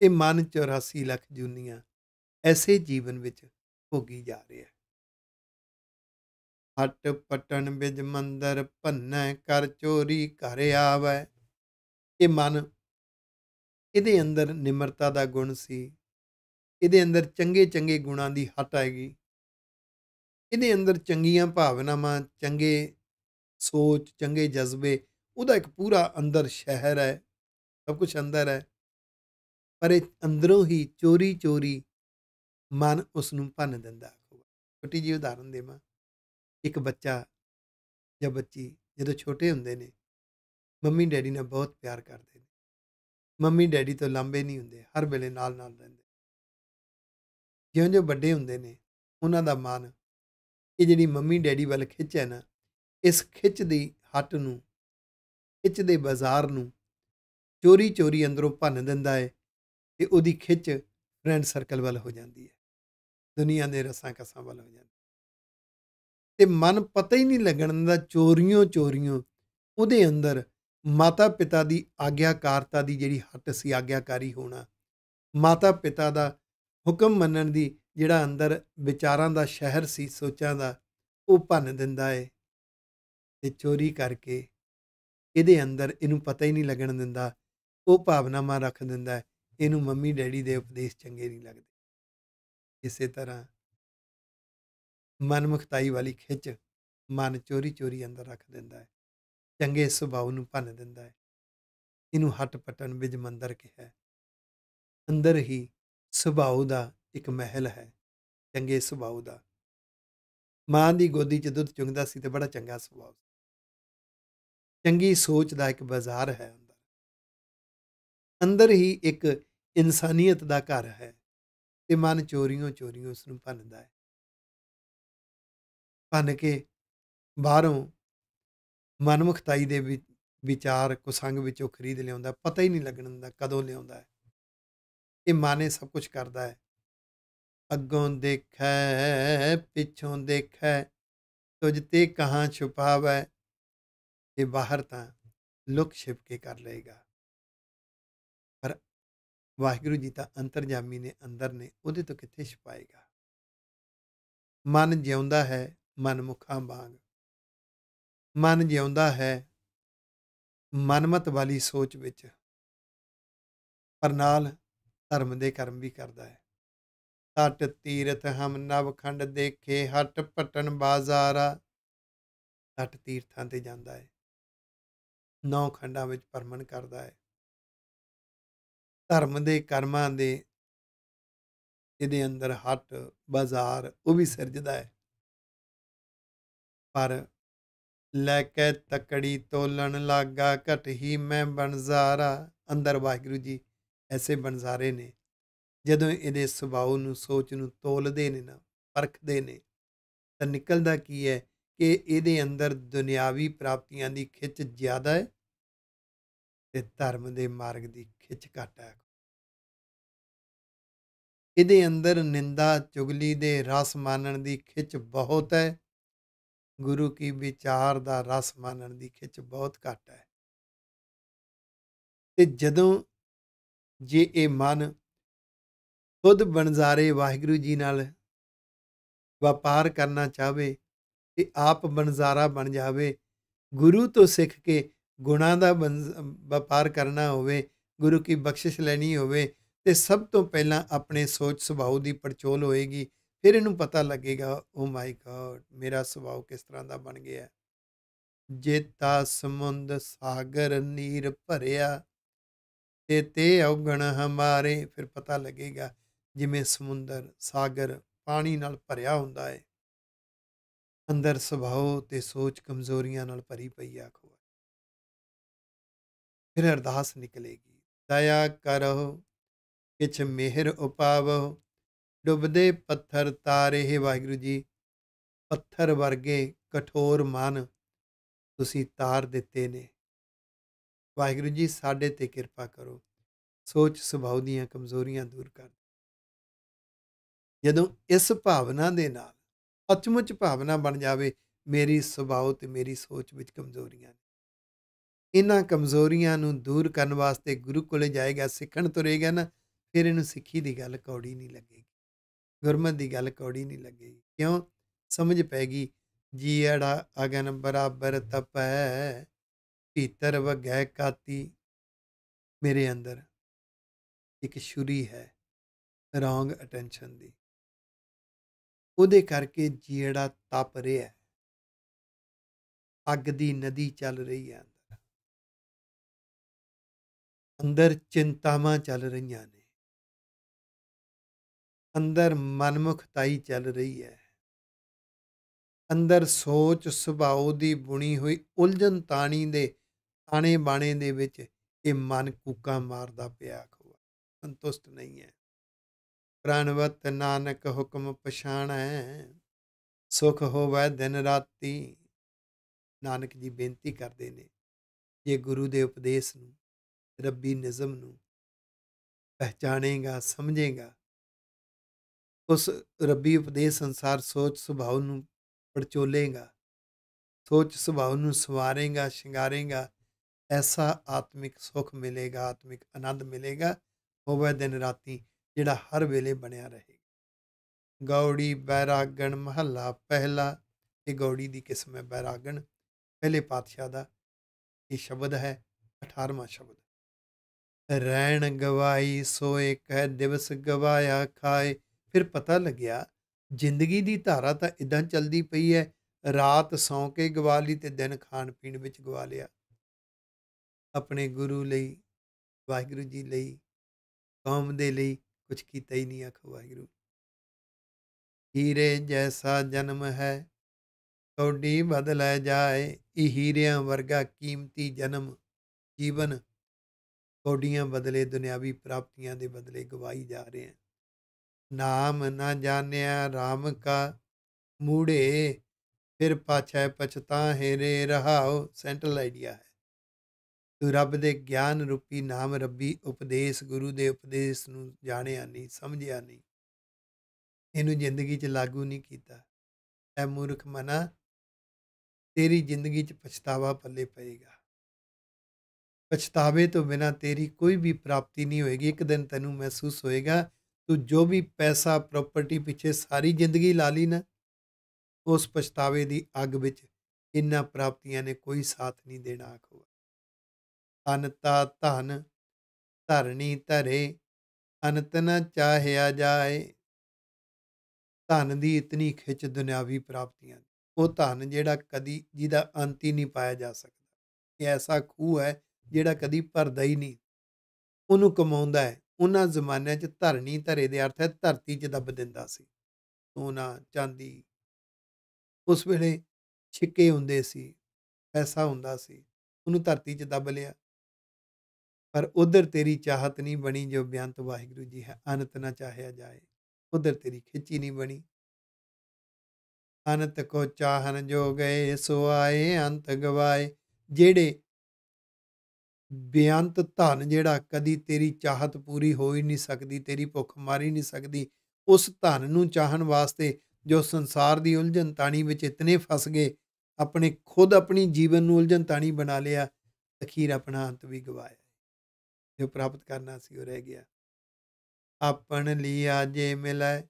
Speaker 1: ਤੇ ਮਨ 84 ਲੱਖ ਜੁਨੀਆਂ ਐਸੇ ਜੀਵਨ ਵਿੱਚ ਭੋਗੀ ਜਾ ਰਿਹਾ ਹੈ ਹਟ ਪਟਣ ਵਿੱਚ ਮੰਦਰ ਭੰਨੈ ਕਰ ਚੋਰੀ ਘਰ ਆਵੈ ਇਹ ਮਨ ਇਹਦੇ ਅੰਦਰ ਨਿਮਰਤਾ ਦਾ ਗੁਣ ਸੀ ਇਹਦੇ ਅੰਦਰ ਚੰਗੇ ਚੰਗੇ ਗੁਣਾਂ ਦੀ ਹਟ ਆਏਗੀ ਇਹਦੇ ਅੰਦਰ ਚੰਗੀਆਂ ਭਾਵਨਾਵਾਂ ਚੰਗੇ ਸੋਚ ਚੰਗੇ ਜਜ਼ਬੇ ਉਹਦਾ ਇੱਕ ਪੂਰਾ ਅੰਦਰ ਸ਼ਹਿਰ ਹੈ ਸਭ ਕੁਝ ਅੰਦਰ ਹੈ ਪਰ ਇਹ ਅੰਦਰੋਂ ਹੀ ਚੋਰੀ ਚੋਰੀ ਮਨ ਉਸ ਨੂੰ ਭੰਨ ਦਿੰਦਾ ਛੋਟੀ ਜੀ ਉਦਾਹਰਨ ਦੇਵਾਂ ਇੱਕ ਬੱਚਾ ਜਾਂ ਬੱਚੀ ਜਦੋਂ ਛੋਟੇ ਹੁੰਦੇ ਨੇ ਮੰਮੀ ਡੈਡੀ ਨਾਲ ਬਹੁਤ ਪਿਆਰ ਕਰਦੇ ਨੇ ਮੰਮੀ ਡੈਡੀ ਤੋਂ ਲੰਬੇ ਨਹੀਂ ਹੁੰਦੇ ਹਰ ਵੇਲੇ ਨਾਲ ਨਾਲ ਰਹਿੰਦੇ ਜਿਉਂ ਜੋ ਵੱਡੇ ਹੁੰਦੇ ਨੇ ਉਹਨਾਂ ਦਾ ਮਨ ਇਹ ਜਿਹੜੀ ਮੰਮੀ ਡੈਡੀ ਵੱਲ ਖਿੱਚ ਹੈ ਨਾ ਇਸ ਖਿੱਚ ਦੀ ਹੱਟ ਨੂੰ ਖਿੱਚ ਦੇ ਬਾਜ਼ਾਰ ਨੂੰ ਚੋਰੀ ਚੋਰੀ ਅੰਦਰੋਂ ਭੰਨ ਦਿੰਦਾ ਹੈ ਤੇ ਉਹਦੀ ਖਿੱਚ ਫਰੈਂਡ ਸਰਕਲ ਵੱਲ ਹੋ ਜਾਂਦੀ ਹੈ ਦੁਨੀਆ ਦੇ ਰਸਾਂ ਕਸਾਂ ਵੱਲ ਹੋ ਜਾਂਦੀ ਤੇ ਮਨ ਪਤਾ ਹੀ ਨਹੀਂ ਲੱਗਣ ਦਾ ਚੋਰੀਆਂ ਚੋਰੀਆਂ ਉਹਦੇ ਅੰਦਰ ਮਾਤਾ ਪਿਤਾ ਦੀ ਆਗਿਆਕਾਰਤਾ ਦੀ ਜਿਹੜੀ ਹੱਟ ਸੀ ਆਗਿਆਕਾਰੀ ਹੋਣਾ ਮਾਤਾ ਪਿਤਾ ਦਾ ਹੁਕਮ ਮੰਨਣ ਦੀ ਜਿਹੜਾ ਅੰਦਰ ਵਿਚਾਰਾਂ ਦਾ ਸ਼ਹਿਰ ਸੀ ਸੋਚਾਂ ਦਾ ਉਹ ਭੰਨ ਦਿੰਦਾ ਏ ਤੇ ਚੋਰੀ ਕਰਕੇ ਇਹਦੇ ਅੰਦਰ ਇਹਨੂੰ ਪਤਾ ਹੀ ਨਹੀਂ ਲੱਗਣ ਦਿੰਦਾ ਉਹ ਭਾਵਨਾਵਾਂ ਰੱਖ ਦਿੰਦਾ ਹੈ ਇਹਨੂੰ ਮੰਮੀ ਡੈਡੀ ਦੇ ਉਪਦੇਸ਼ ਚੰਗੇ ਨਹੀਂ ਲੱਗਦੇ ਇਸੇ ਤਰ੍ਹਾਂ ਮਨਮੁਖਤਾਈ ਵਾਲੀ ਖਿੱਚ ਮਨ ਚੋਰੀ ਚੋਰੀ ਅੰਦਰ ਰੱਖ ਦਿੰਦਾ ਹੈ ਚੰਗੇ ਸੁਭਾਅ ਨੂੰ ਭੰਨ ਦਿੰਦਾ ਹੈ ਇਹਨੂੰ ਹਟ ਪਟਨ ਵਿੱਚ ਮੰਦਰ ਕਿਹਾ ਅੰਦਰ ਹੀ ਸੁਭਾਅ ਦਾ ਇੱਕ ਮਹਿਲ ਹੈ ਚੰਗੇ ਸੁਭਾਅ ਦਾ ਮਾਂ ਦੀ ਗੋਦੀ 'ਚ ਦੁੱਧ ਚੁੰਗਦਾ ਸੀ ਤੇ ਬੜਾ ਚੰਗਾ ਸੁਭਾਅ ਸੀ ਚੰਗੀ ਸੋਚ ਦਾ ਇੱਕ ਬਾਜ਼ਾਰ ਹੈ ਅੰਦਰ ਹੀ ਇੱਕ ਇਨਸਾਨੀਅਤ ਦਾ ਘਰ ਹੈ ਤੇ ਮਨ ਚੋਰੀਆਂ ਚੋਰੀਆਂ ਉਸ ਨੂੰ ਭੰਨਦਾ ਹੈ ਭੰਨ ਕੇ ਬਾਹਰੋਂ ਮਨਮੁਖਤਾਈ ਦੇ ਵਿਚਾਰ ਕੁਸੰਗ ਵਿੱਚੋਂ ਖਰੀਦ ਲਿਆਉਂਦਾ ਪਤਾ ਹੀ ਨਹੀਂ ਲੱਗਣ ਦਾ ਕਦੋਂ ਲਿਆਉਂਦਾ ਹੈ ਇਹ ਮਾਨੇ ਸਭ ਕੁਝ ਕਰਦਾ ਹੈ ਅੱਗੋਂ ਦੇਖੈ ਪਿੱਛੋਂ ਦੇਖੈ ਤੁਝ ਤੇ ਕਹਾਂ ਛੁਪਾਵੈ ਇਹ ਬਾਹਰ ਤਾਂ ਲੁਕ ਛਿਪ ਕੇ ਕਰ ਲਏਗਾ ਵਾਹਿਗੁਰੂ ਜੀ ਤਾਂ ਅੰਤਰਜਾਮੀ ਨੇ ਅੰਦਰ ਨੇ ਉਹਦੇ ਤੋਂ ਕਿੱਥੇ ਛਪਾਏਗਾ ਮਨ ਜਿਉਂਦਾ ਹੈ ਮਨ ਮੁਖਾਂ ਬਾਗ ਮਨ ਜਿਉਂਦਾ ਹੈ ਮਨਮਤ ਵਾਲੀ ਸੋਚ ਵਿੱਚ ਪਰ ਨਾਲ ਧਰਮ ਦੇ ਕਰਮ ਵੀ ਕਰਦਾ ਹੈ ਟਟ ਤੀਰਥ ਹਮ ਨਵਖੰਡ ਦੇਖੇ ਹਟ ਪਟਨ ਬਾਜ਼ਾਰਾ ਟਟ ਤੀਰਥਾਂ ਤੇ ਜਾਂਦਾ ਹੈ ਨੌ ਖੰਡਾਂ ਵਿੱਚ ਪਰਮਣ ਕਰਦਾ ਹੈ ਧਰਮ ਦੇ ਕਰਮਾਂ ਦੇ ਇਹਦੇ ਅੰਦਰ ਹੱਟ ਬਾਜ਼ਾਰ ਉਹ ਵੀ ਸਿਰਜਦਾ ਹੈ ਪਰ ਲੈ ਕੇ ਤਕੜੀ ਤੋਲਣ ਲਾਗਾ ਘਟ ਹੀ ਮੈਂ ਬਨਜ਼ਾਰਾ ਅੰਦਰ ਵਾਹਿਗੁਰੂ ਜੀ ਐਸੇ ਬਨਜ਼ਾਰੇ ਨੇ ਜਦੋਂ ਇਹਦੇ ਸੁਭਾਅ ਨੂੰ ਸੋਚ ਨੂੰ ਤੋਲਦੇ ਨੇ ਨਾ ਪਰਖਦੇ ਨੇ ਤਾਂ ਨਿਕਲਦਾ ਕੀ ਹੈ ਕਿ ਇਹਦੇ ਅੰਦਰ ਦੁਨਿਆਵੀ ਪ੍ਰਾਪਤੀਆਂ ਦੀ ਖਿੱਚ ਜ਼ਿਆਦਾ ਹੈ ਤੇ ਧਰਮ ਦੇ ਮਾਰਗ ਦੀ ਖਿੱਚ ਹੈ ਇਹਦੇ ਅੰਦਰ ਨਿੰਦਾ ਚੁਗਲੀ ਦੇ ਰਸ ਮਾਨਣ ਦੀ ਖਿੱਚ ਬਹੁਤ ਹੈ ਗੁਰੂ ਕੀ ਵਿਚਾਰ ਦਾ ਰਸ ਮਾਨਣ ਦੀ ਖਿੱਚ ਬਹੁਤ ਘੱਟ ਹੈ ਤੇ ਜਦੋਂ ਜੇ ਇਹ ਮਨ ਖੁਦ ਬਨਜ਼ਾਰੇ ਵਾਹਿਗੁਰੂ ਜੀ ਨਾਲ ਵਪਾਰ ਕਰਨਾ ਚਾਹਵੇ ਤੇ ਆਪ ਬਨਜ਼ਾਰਾ ਬਣ ਜਾਵੇ ਗੁਰੂ ਤੋਂ ਸਿੱਖ ਕੇ ਗੁਣਾ ਦਾ ਵਪਾਰ ਕਰਨਾ ਹੋਵੇ ਗੁਰੂ ਕੀ ਬਖਸ਼ਿਸ਼ ਲੈਣੀ ਹੋਵੇ ਤੇ ਸਭ ਤੋਂ ਪਹਿਲਾਂ ਆਪਣੇ ਸੋਚ ਸੁਭਾਅ ਦੀ ਪਰਚੋਲ ਹੋਏਗੀ ਫਿਰ ਇਹਨੂੰ ਪਤਾ ਲੱਗੇਗਾ ਓ ਮਾਈ ਗॉड ਮੇਰਾ ਸੁਭਾਅ ਕਿਸ ਤਰ੍ਹਾਂ ਦਾ ਬਣ ਗਿਆ ਜੇਤਾ ਸਮੁੰਦ ਸਾਗਰ ਨੀਰ ਭਰਿਆ ਤੇ ਤੇ ਔਗਣ ਹਮਾਰੇ ਫਿਰ ਪਤਾ ਲੱਗੇਗਾ ਜਿਵੇਂ ਸਮੁੰਦਰ ਸਾਗਰ ਪਾਣੀ ਨਾਲ ਭਰਿਆ ਹੁੰਦਾ ਹੈ ਅੰਦਰ ਸੁਭਾਅ ਤੇ ਸੋਚ ਕਮਜ਼ੋਰੀਆਂ ਨਾਲ ਭਰੀ ਪਈ ਆਖੋ ਫਿਰ ਅਰਦਾਸ ਨਿਕਲੇਗੀ ਦਇਆ ਕਰਹੁ ਕਿਛ ਮਿਹਰ ਉਪਾਵਹੁ ਡੁੱਬਦੇ ਪੱਥਰ ਤਾਰੇ ਹੈ ਵਾਹਿਗੁਰੂ ਜੀ ਪੱਥਰ ਵਰਗੇ ਕਠੋਰ ਮਨ ਤੁਸੀਂ ਤਾਰ ਦਿੱਤੇ ਨੇ ਵਾਹਿਗੁਰੂ ਜੀ ਸਾਡੇ ਤੇ ਕਿਰਪਾ ਕਰੋ ਸੋਚ ਸੁਭਾਅ ਦੀਆਂ ਕਮਜ਼ੋਰੀਆਂ ਦੂਰ ਕਰ ਜਦੋਂ ਇਸ ਭਾਵਨਾ ਦੇ ਨਾਲ ਅਚਮੁੱਚ ਭਾਵਨਾ ਬਣ ਜਾਵੇ ਮੇਰੀ ਸੁਭਾਅ ਤੇ ਮੇਰੀ ਸੋਚ ਵਿੱਚ ਕਮਜ਼ੋਰੀਆਂ ਇਹਨਾਂ ਕਮਜ਼ੋਰੀਆਂ ਨੂੰ ਦੂਰ ਕਰਨ ਵਾਸਤੇ ਗੁਰੂ ਕੋਲ ਜਾਏਗਾ ਸਿੱਖਣ ਤੁਰੇਗਾ ਨਾ ਫਿਰ ਇਹਨੂੰ ਸਿੱਖੀ ਦੀ ਗੱਲ ਕੌੜੀ ਨਹੀਂ ਲੱਗੇਗੀ ਗੁਰਮਤ ਦੀ ਗੱਲ ਕੌੜੀ ਨਹੀਂ ਲੱਗੇਗੀ ਕਿਉਂ ਸਮਝ ਪੈਗੀ ਜੀੜਾ ਅਗਨ ਬਰਾਬਰ ਤਪੈ ਪੀਤਰ ਵਗੈ ਕਾਤੀ ਮੇਰੇ ਅੰਦਰ ਇੱਕ ਛੁਰੀ ਹੈ ਰੋਂਗ ਅਟੈਂਸ਼ਨ ਦੀ ਉਹਦੇ ਕਰਕੇ ਜੀੜਾ ਤਪ ਰਿਹਾ ਅੱਗ ਦੀ ਨਦੀ ਚੱਲ ਰਹੀ ਹੈ ਅੰਦਰ ਚਿੰਤਾਵਾਂ ਚੱਲ ਰਹੀਆਂ ਨੇ ਅੰਦਰ ਮਨਮੁਖਤਾਈ ਚੱਲ ਰਹੀ ਹੈ ਅੰਦਰ ਸੋਚ ਸੁਭਾਅ ਦੀ ਬੁਣੀ ਹੋਈ ਉਲਝਣ ਤਾਣੀ ਦੇ ਤਾਣੇ ਬਾਣੇ ਦੇ ਵਿੱਚ ਇਹ ਮਨ ਕੂਕਾ ਮਾਰਦਾ ਪਿਆ ਖਵਾ ਸੰਤੁਸ਼ਟ ਨਹੀਂ ਹੈ ਪ੍ਰਾਨਵਤ ਨਾਨਕ ਹੁਕਮ ਪਛਾਣੈ ਸੁਖ ਹੋਵੇ ਦਿਨ ਰਾਤੀ ਨਾਨਕ ਜੀ ਬੇਨਤੀ ਕਰਦੇ ਨੇ ਜੇ ਗੁਰੂ ਦੇ ਉਪਦੇਸ਼ ਨੂੰ ਰੱਬੀ ਨਿਜ਼ਮ ਨੂੰ ਪਹਿਚਾਣੇਗਾ ਸਮਝੇਗਾ ਉਸ ਰੱਬੀ ਉਪਦੇਸ਼ ਸੰਸਾਰ ਸੋਚ ਸੁਭਾਅ ਨੂੰ ਪਰਚੋਲੇਗਾ ਸੋਚ ਸੁਭਾਅ ਨੂੰ ਸਵਾਰੇਗਾ ਸ਼ਿੰਗਾਰੇਗਾ ਐਸਾ ਆਤਮਿਕ ਸੁਖ ਮਿਲੇਗਾ ਆਤਮਿਕ ਆਨੰਦ ਮਿਲੇਗਾ ਹੋਵੇ ਦਿਨ ਰਾਤੀ ਜਿਹੜਾ ਹਰ ਵੇਲੇ ਬਣਿਆ ਰਹੇਗਾ ਗੌੜੀ ਬੈਰਾਗਣ ਮਹੱਲਾ ਪਹਿਲਾ ਇਹ ਗੌੜੀ ਦੀ ਕਿਸਮ ਹੈ ਬੈਰਾਗਣ ਪਹਿਲੇ ਪਾਤਸ਼ਾਹ ਦਾ ਇਹ ਸ਼ਬਦ ਹੈ 18ਵਾਂ ਸ਼ਬਦ ਰਹਿਣ ਗਵਾਈ ਸੋਏ ਕਹਿ ਦਿਵਸ ਗਵਾਇਆ ਖਾਏ ਫਿਰ ਪਤਾ ਲੱਗਿਆ ਜ਼ਿੰਦਗੀ ਦੀ ਧਾਰਾ ਤਾਂ ਇਦਾਂ ਚੱਲਦੀ ਪਈ ਹੈ ਰਾਤ ਸੌਂ ਕੇ ਗਵਾ ਲਈ ਤੇ ਦਿਨ ਖਾਣ ਪੀਣ ਵਿੱਚ ਗਵਾ ਲਿਆ ਆਪਣੇ ਗੁਰੂ ਲਈ ਵਾਹਿਗੁਰੂ ਜੀ ਲਈ ਕੌਮ ਦੇ ਲਈ ਕੁਝ ਕੀਤਾ ਹੀ ਨਹੀਂ ਆਖ ਵਾਹਿਗੁਰੂ ਹੀਰੇ ਜੈਸਾ ਜਨਮ ਹੈ ਕੌਡੀ ਬਦਲੇ ਜਾਏ ਇਹ ਹੀਰਿਆਂ ਵਰਗਾ ਕੀਮਤੀ ਜਨਮ ਜੀਵਨ ਕੋਡੀਆਂ ਬਦਲੇ ਦੁਨਿਆਵੀ ਪ੍ਰਾਪਤੀਆਂ ਦੇ ਬਦਲੇ ਗਵਾਈ ਜਾ ਰਹੇ ਹਨ ਨਾਮ ਨਾ ਜਾਣਿਆ RAM ਕਾ ਮੂੜੇ ਫਿਰ ਪਾਛੈ ਪਛਤਾ ਹੈ ਰੇ ਰਹਾਉ ਸੈਂਟਰਲ ਆਈਡੀਆ ਹੈ ਤੂੰ ਰੱਬ ਦੇ ਗਿਆਨ ਰੂਪੀ ਨਾਮ ਰੱਬੀ ਉਪਦੇਸ਼ ਗੁਰੂ ਦੇ ਉਪਦੇਸ਼ ਨੂੰ ਜਾਣਿਆ ਨਹੀਂ ਸਮਝਿਆ ਨਹੀਂ ਇਹਨੂੰ ਜ਼ਿੰਦਗੀ 'ਚ ਲਾਗੂ ਨਹੀਂ ਕੀਤਾ ਐ ਮੂਰਖ ਮਨਾ ਤੇਰੀ ਜ਼ਿੰਦਗੀ 'ਚ ਪਛਤਾਵਾ ਪੱਲੇ ਪਏਗਾ ਪਛਤਾਵੇ ਤੋਂ ਬਿਨਾ ਤੇਰੀ ਕੋਈ ਵੀ ਪ੍ਰਾਪਤੀ ਨਹੀਂ ਹੋਏਗੀ ਇੱਕ ਦਿਨ ਤੈਨੂੰ ਮਹਿਸੂਸ ਹੋਏਗਾ ਤੂੰ ਜੋ ਵੀ ਪੈਸਾ ਪ੍ਰਾਪਰਟੀ ਪਿੱਛੇ ਸਾਰੀ ਜ਼ਿੰਦਗੀ ਲਾ ਲਈ ਨਾ ਉਸ ਪਛਤਾਵੇ ਦੀ ਅੱਗ ਵਿੱਚ ਇਨ੍ਹਾਂ ਪ੍ਰਾਪਤੀਆਂ ਨੇ ਕੋਈ ਸਾਥ ਨਹੀਂ ਦੇਣਾ ਆਖੂਗਾ ਅਨਤਾ ਧਨ ਧਰਣੀ ਧਰੇ ਅਨਤ ਨਾ ਚਾਹਿਆ ਜਾਏ ਧਨ ਦੀ ਇਤਨੀ ਖਿੱਚ ਦੁਨਿਆਵੀ ਪ੍ਰਾਪਤੀਆਂ ਉਹ ਧਨ ਜਿਹੜਾ ਕਦੀ ਜਿਹਦਾ ਅੰਤ ਹੀ ਨਹੀਂ ਪਾਇਆ ਜਾ ਸਕਦਾ ਇਹ ਐਸਾ ਖੂਹ ਹੈ ਜਿਹੜਾ ਕਦੀ ਭਰਦਾ ਹੀ ਨਹੀਂ ਉਹਨੂੰ ਕਮਾਉਂਦਾ ਹੈ ਉਹਨਾਂ ਜ਼ਮਾਨਿਆਂ 'ਚ ਧਰਨੀ ਧਰੇ ਦੇ ਅਰਥ ਹੈ ਧਰਤੀ 'ਚ ਦੱਬ ਦਿੰਦਾ ਸੀ ਸੋਨਾ ਚਾਂਦੀ ਉਸ ਵੇਲੇ ਛਿੱਕੇ ਹੁੰਦੇ ਸੀ ਪੈਸਾ ਹੁੰਦਾ ਸੀ ਉਹਨੂੰ ਧਰਤੀ 'ਚ ਦੱਬ ਲਿਆ ਪਰ ਉਧਰ ਤੇਰੀ ਚਾਹਤ ਨਹੀਂ ਬਣੀ ਜੋ ਬਿਆੰਤ ਵਾਹਿਗੁਰੂ ਜੀ ਹੈ ਅਨੰਤ ਨਾ ਚਾਹਿਆ ਜਾਏ ਉਧਰ ਤੇਰੀ ਖਿੱਚੀ ਨਹੀਂ ਬਣੀ ਅਨੰਤ ਕੋ ਚਾਹਨ ਜੋ ਗਏ ਸੋ ਆਏ ਅੰਤ ਗਵਾਏ ਜਿਹੜੇ ਬੇਅੰਤ ਧਨ ਜਿਹੜਾ ਕਦੀ ਤੇਰੀ ਚਾਹਤ ਪੂਰੀ ਹੋ ਹੀ ਨਹੀਂ ਸਕਦੀ ਤੇਰੀ ਭੁੱਖ ਮਾਰੀ ਨਹੀਂ ਸਕਦੀ ਉਸ ਧਨ ਨੂੰ ਚਾਹਣ ਵਾਸਤੇ ਜੋ ਸੰਸਾਰ ਦੀ ਉਲਝਣ ਤਾਣੀ ਵਿੱਚ ਇਤਨੇ ਫਸ ਗਏ ਆਪਣੇ ਖੁਦ ਆਪਣੀ ਜੀਵਨ ਨੂੰ ਉਲਝਣ ਤਾਣੀ ਬਣਾ ਲਿਆ ਅਖੀਰ ਆਪਣਾ ਅੰਤ ਵੀ ਗਵਾਇਆ ਜੋ ਪ੍ਰਾਪਤ ਕਰਨਾ ਸੀ ਉਹ ਰਹਿ ਗਿਆ ਆਪਣ ਲਿਆ ਜੇ ਮਿਲੈ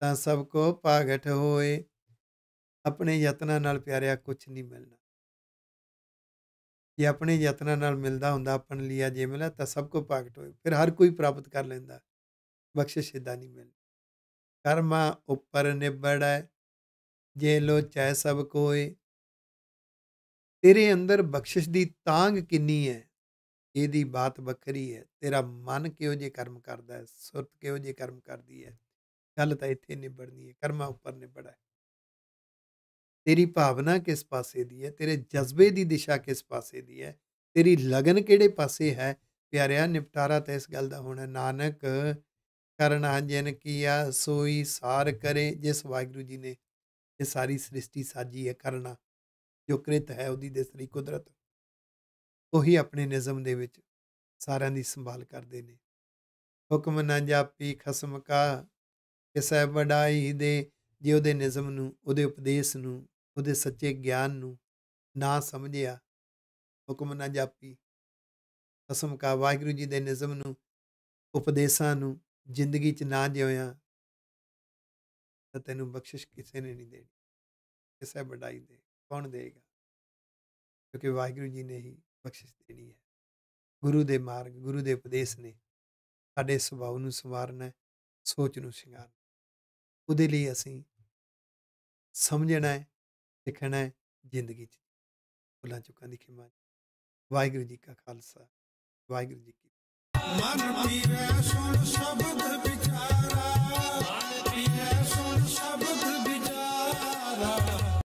Speaker 1: ਤਾਂ ਸਭ ਕੋ ਪਾਗਟ ਹੋਏ ਆਪਣੇ ਯਤਨਾਂ ਨਾਲ ਪਿਆਰਿਆ ਕੁਝ ਨਹੀਂ ਮਿਲਣਾ ਜੇ ਆਪਣੇ ਯਤਨਾਂ ਨਾਲ ਮਿਲਦਾ ਹੁੰਦਾ ਆਪਣ ਲਿਆ ਜੇ ਮਿਲਿਆ ਤਾਂ ਸਭ ਕੋ ਪਾਕਟ ਹੋਏ ਫਿਰ ਹਰ ਕੋਈ ਪ੍ਰਾਪਤ ਕਰ ਲੈਂਦਾ ਬਖਸ਼ਿਸ਼ ਇਦਾਂ ਨਹੀਂ ਮਿਲਦੀ ਕਰਮਾ ਉੱਪਰ ਨਿਬੜੈ ਜੇ ਲੋ ਚਾਹ ਸਭ ਕੋਏ ਤੇਰੇ ਅੰਦਰ ਬਖਸ਼ਿਸ਼ ਦੀ ਤਾਂਗ ਕਿੰਨੀ ਹੈ ਇਹਦੀ ਬਾਤ ਵੱਖਰੀ ਹੈ ਤੇਰਾ ਮਨ ਕਿਉਂ ਜੇ ਕਰਮ ਕਰਦਾ ਹੈ ਸੁਰਤ ਕਿਉਂ ਜੇ ਕਰਮ ਕਰਦੀ ਹੈ ਗੱਲ ਤਾਂ ਇੱਥੇ ਨਿਬੜਨੀ ਹੈ ਕਰਮਾ ਉੱਪਰ ਨਿਬੜਾ ਤੇਰੀ ਭਾਵਨਾ ਕਿਸ ਪਾਸੇ ਦੀ ਹੈ ਤੇਰੇ ਜਜ਼ਬੇ ਦੀ ਦਿਸ਼ਾ ਕਿਸ ਪਾਸੇ ਦੀ ਹੈ ਤੇਰੀ ਲਗਨ ਕਿਹੜੇ ਪਾਸੇ ਹੈ ਪਿਆਰਿਆ ਨਿਪਟਾਰਾ ਤੇ ਇਸ ਗੱਲ ਦਾ ਹੋਣਾ ਨਾਨਕ ਕਰਨਾ ਜਿਨ ਕੀਆ ਸੋਈ ਸਾਰ ਕਰੇ ਜਿਸ ਵਾਹਿਗੁਰੂ ਜੀ ਨੇ ਇਹ ਸਾਰੀ ਸ੍ਰਿਸ਼ਟੀ ਸਾਜੀ ਹੈ ਕਰਨਾ ਜੋ ਕ੍ਰਿਤ ਹੈ ਉਹਦੀ ਦੇਸਰੀ ਕੁਦਰਤ ਉਹੀ ਆਪਣੇ ਨਿਜ਼ਮ ਦੇ ਵਿੱਚ ਸਾਰਿਆਂ ਦੀ ਸੰਭਾਲ ਕਰਦੇ ਨੇ ਹੁਕਮ ਨਾ ਜਾਪੀ ਖਸਮ ਕਾ ਕਿਸੈ ਵਡਾਈ ਦੇ ਜੇ ਉਹਦੇ ਨਿਜ਼ਮ ਨੂੰ ਉਹਦੇ ਉਪਦੇਸ਼ ਨੂੰ ਉਹਦੇ ਸੱਚੇ ਗਿਆਨ ਨੂੰ ਨਾ ਸਮਝਿਆ ਹੁਕਮ ਨਾ ਜਾਪੀ ਕਸਮ ਕਾ ਵਾਹਿਗੁਰੂ ਜੀ ਦੇ ਨਿਜ਼ਮ ਨੂੰ ਉਪਦੇਸ਼ਾਂ ਨੂੰ ਜ਼ਿੰਦਗੀ 'ਚ ਨਾ ਜਿਉਆ ਤਾਂ ਤੈਨੂੰ ਬਖਸ਼ਿਸ਼ ਕਿਸੇ ਨੇ ਨਹੀਂ ਦੇਣੀ ਕਿਸੇ ਬੜਾਈ ਦੇ ਕੌਣ ਦੇਗਾ ਕਿਉਂਕਿ ਵਾਹਿਗੁਰੂ ਜੀ ਨੇ ਹੀ ਬਖਸ਼ਿਸ਼ ਦੇਣੀ ਹੈ ਗੁਰੂ ਦੇ ਮਾਰਗ ਗੁਰੂ ਦੇ ਉਪਦੇਸ਼ ਨੇ ਸਾਡੇ ਸੁਭਾਅ ਨੂੰ ਸੰਵਾਰਨਾ ਸੋਚ ਨੂੰ ਸ਼ਿੰਗਾਰਨਾ ਉਹਦੇ ਲਈ ਅਸੀਂ ਸਮਝਣਾ ਹੈ ਸਿੱਖਣਾ ਹੈ ਜ਼ਿੰਦਗੀ 'ਚ ਭੁੱਲਾਂ ਚੁੱਕਾਂ ਦੀ ਖਿਮਾ ਵਾਹਿਗੁਰੂ ਜੀ ਕਾ ਖਾਲਸਾ ਵਾਹਿਗੁਰੂ ਜੀ ਕੀ ਮਨ ਪੀਵੇ ਸੁਣ ਸ਼ਬਦ ਵਿਚਾਰਾ ਮਨ ਪੀਵੇ ਸੁਣ ਸ਼ਬਦ ਵਿਚਾਰਾ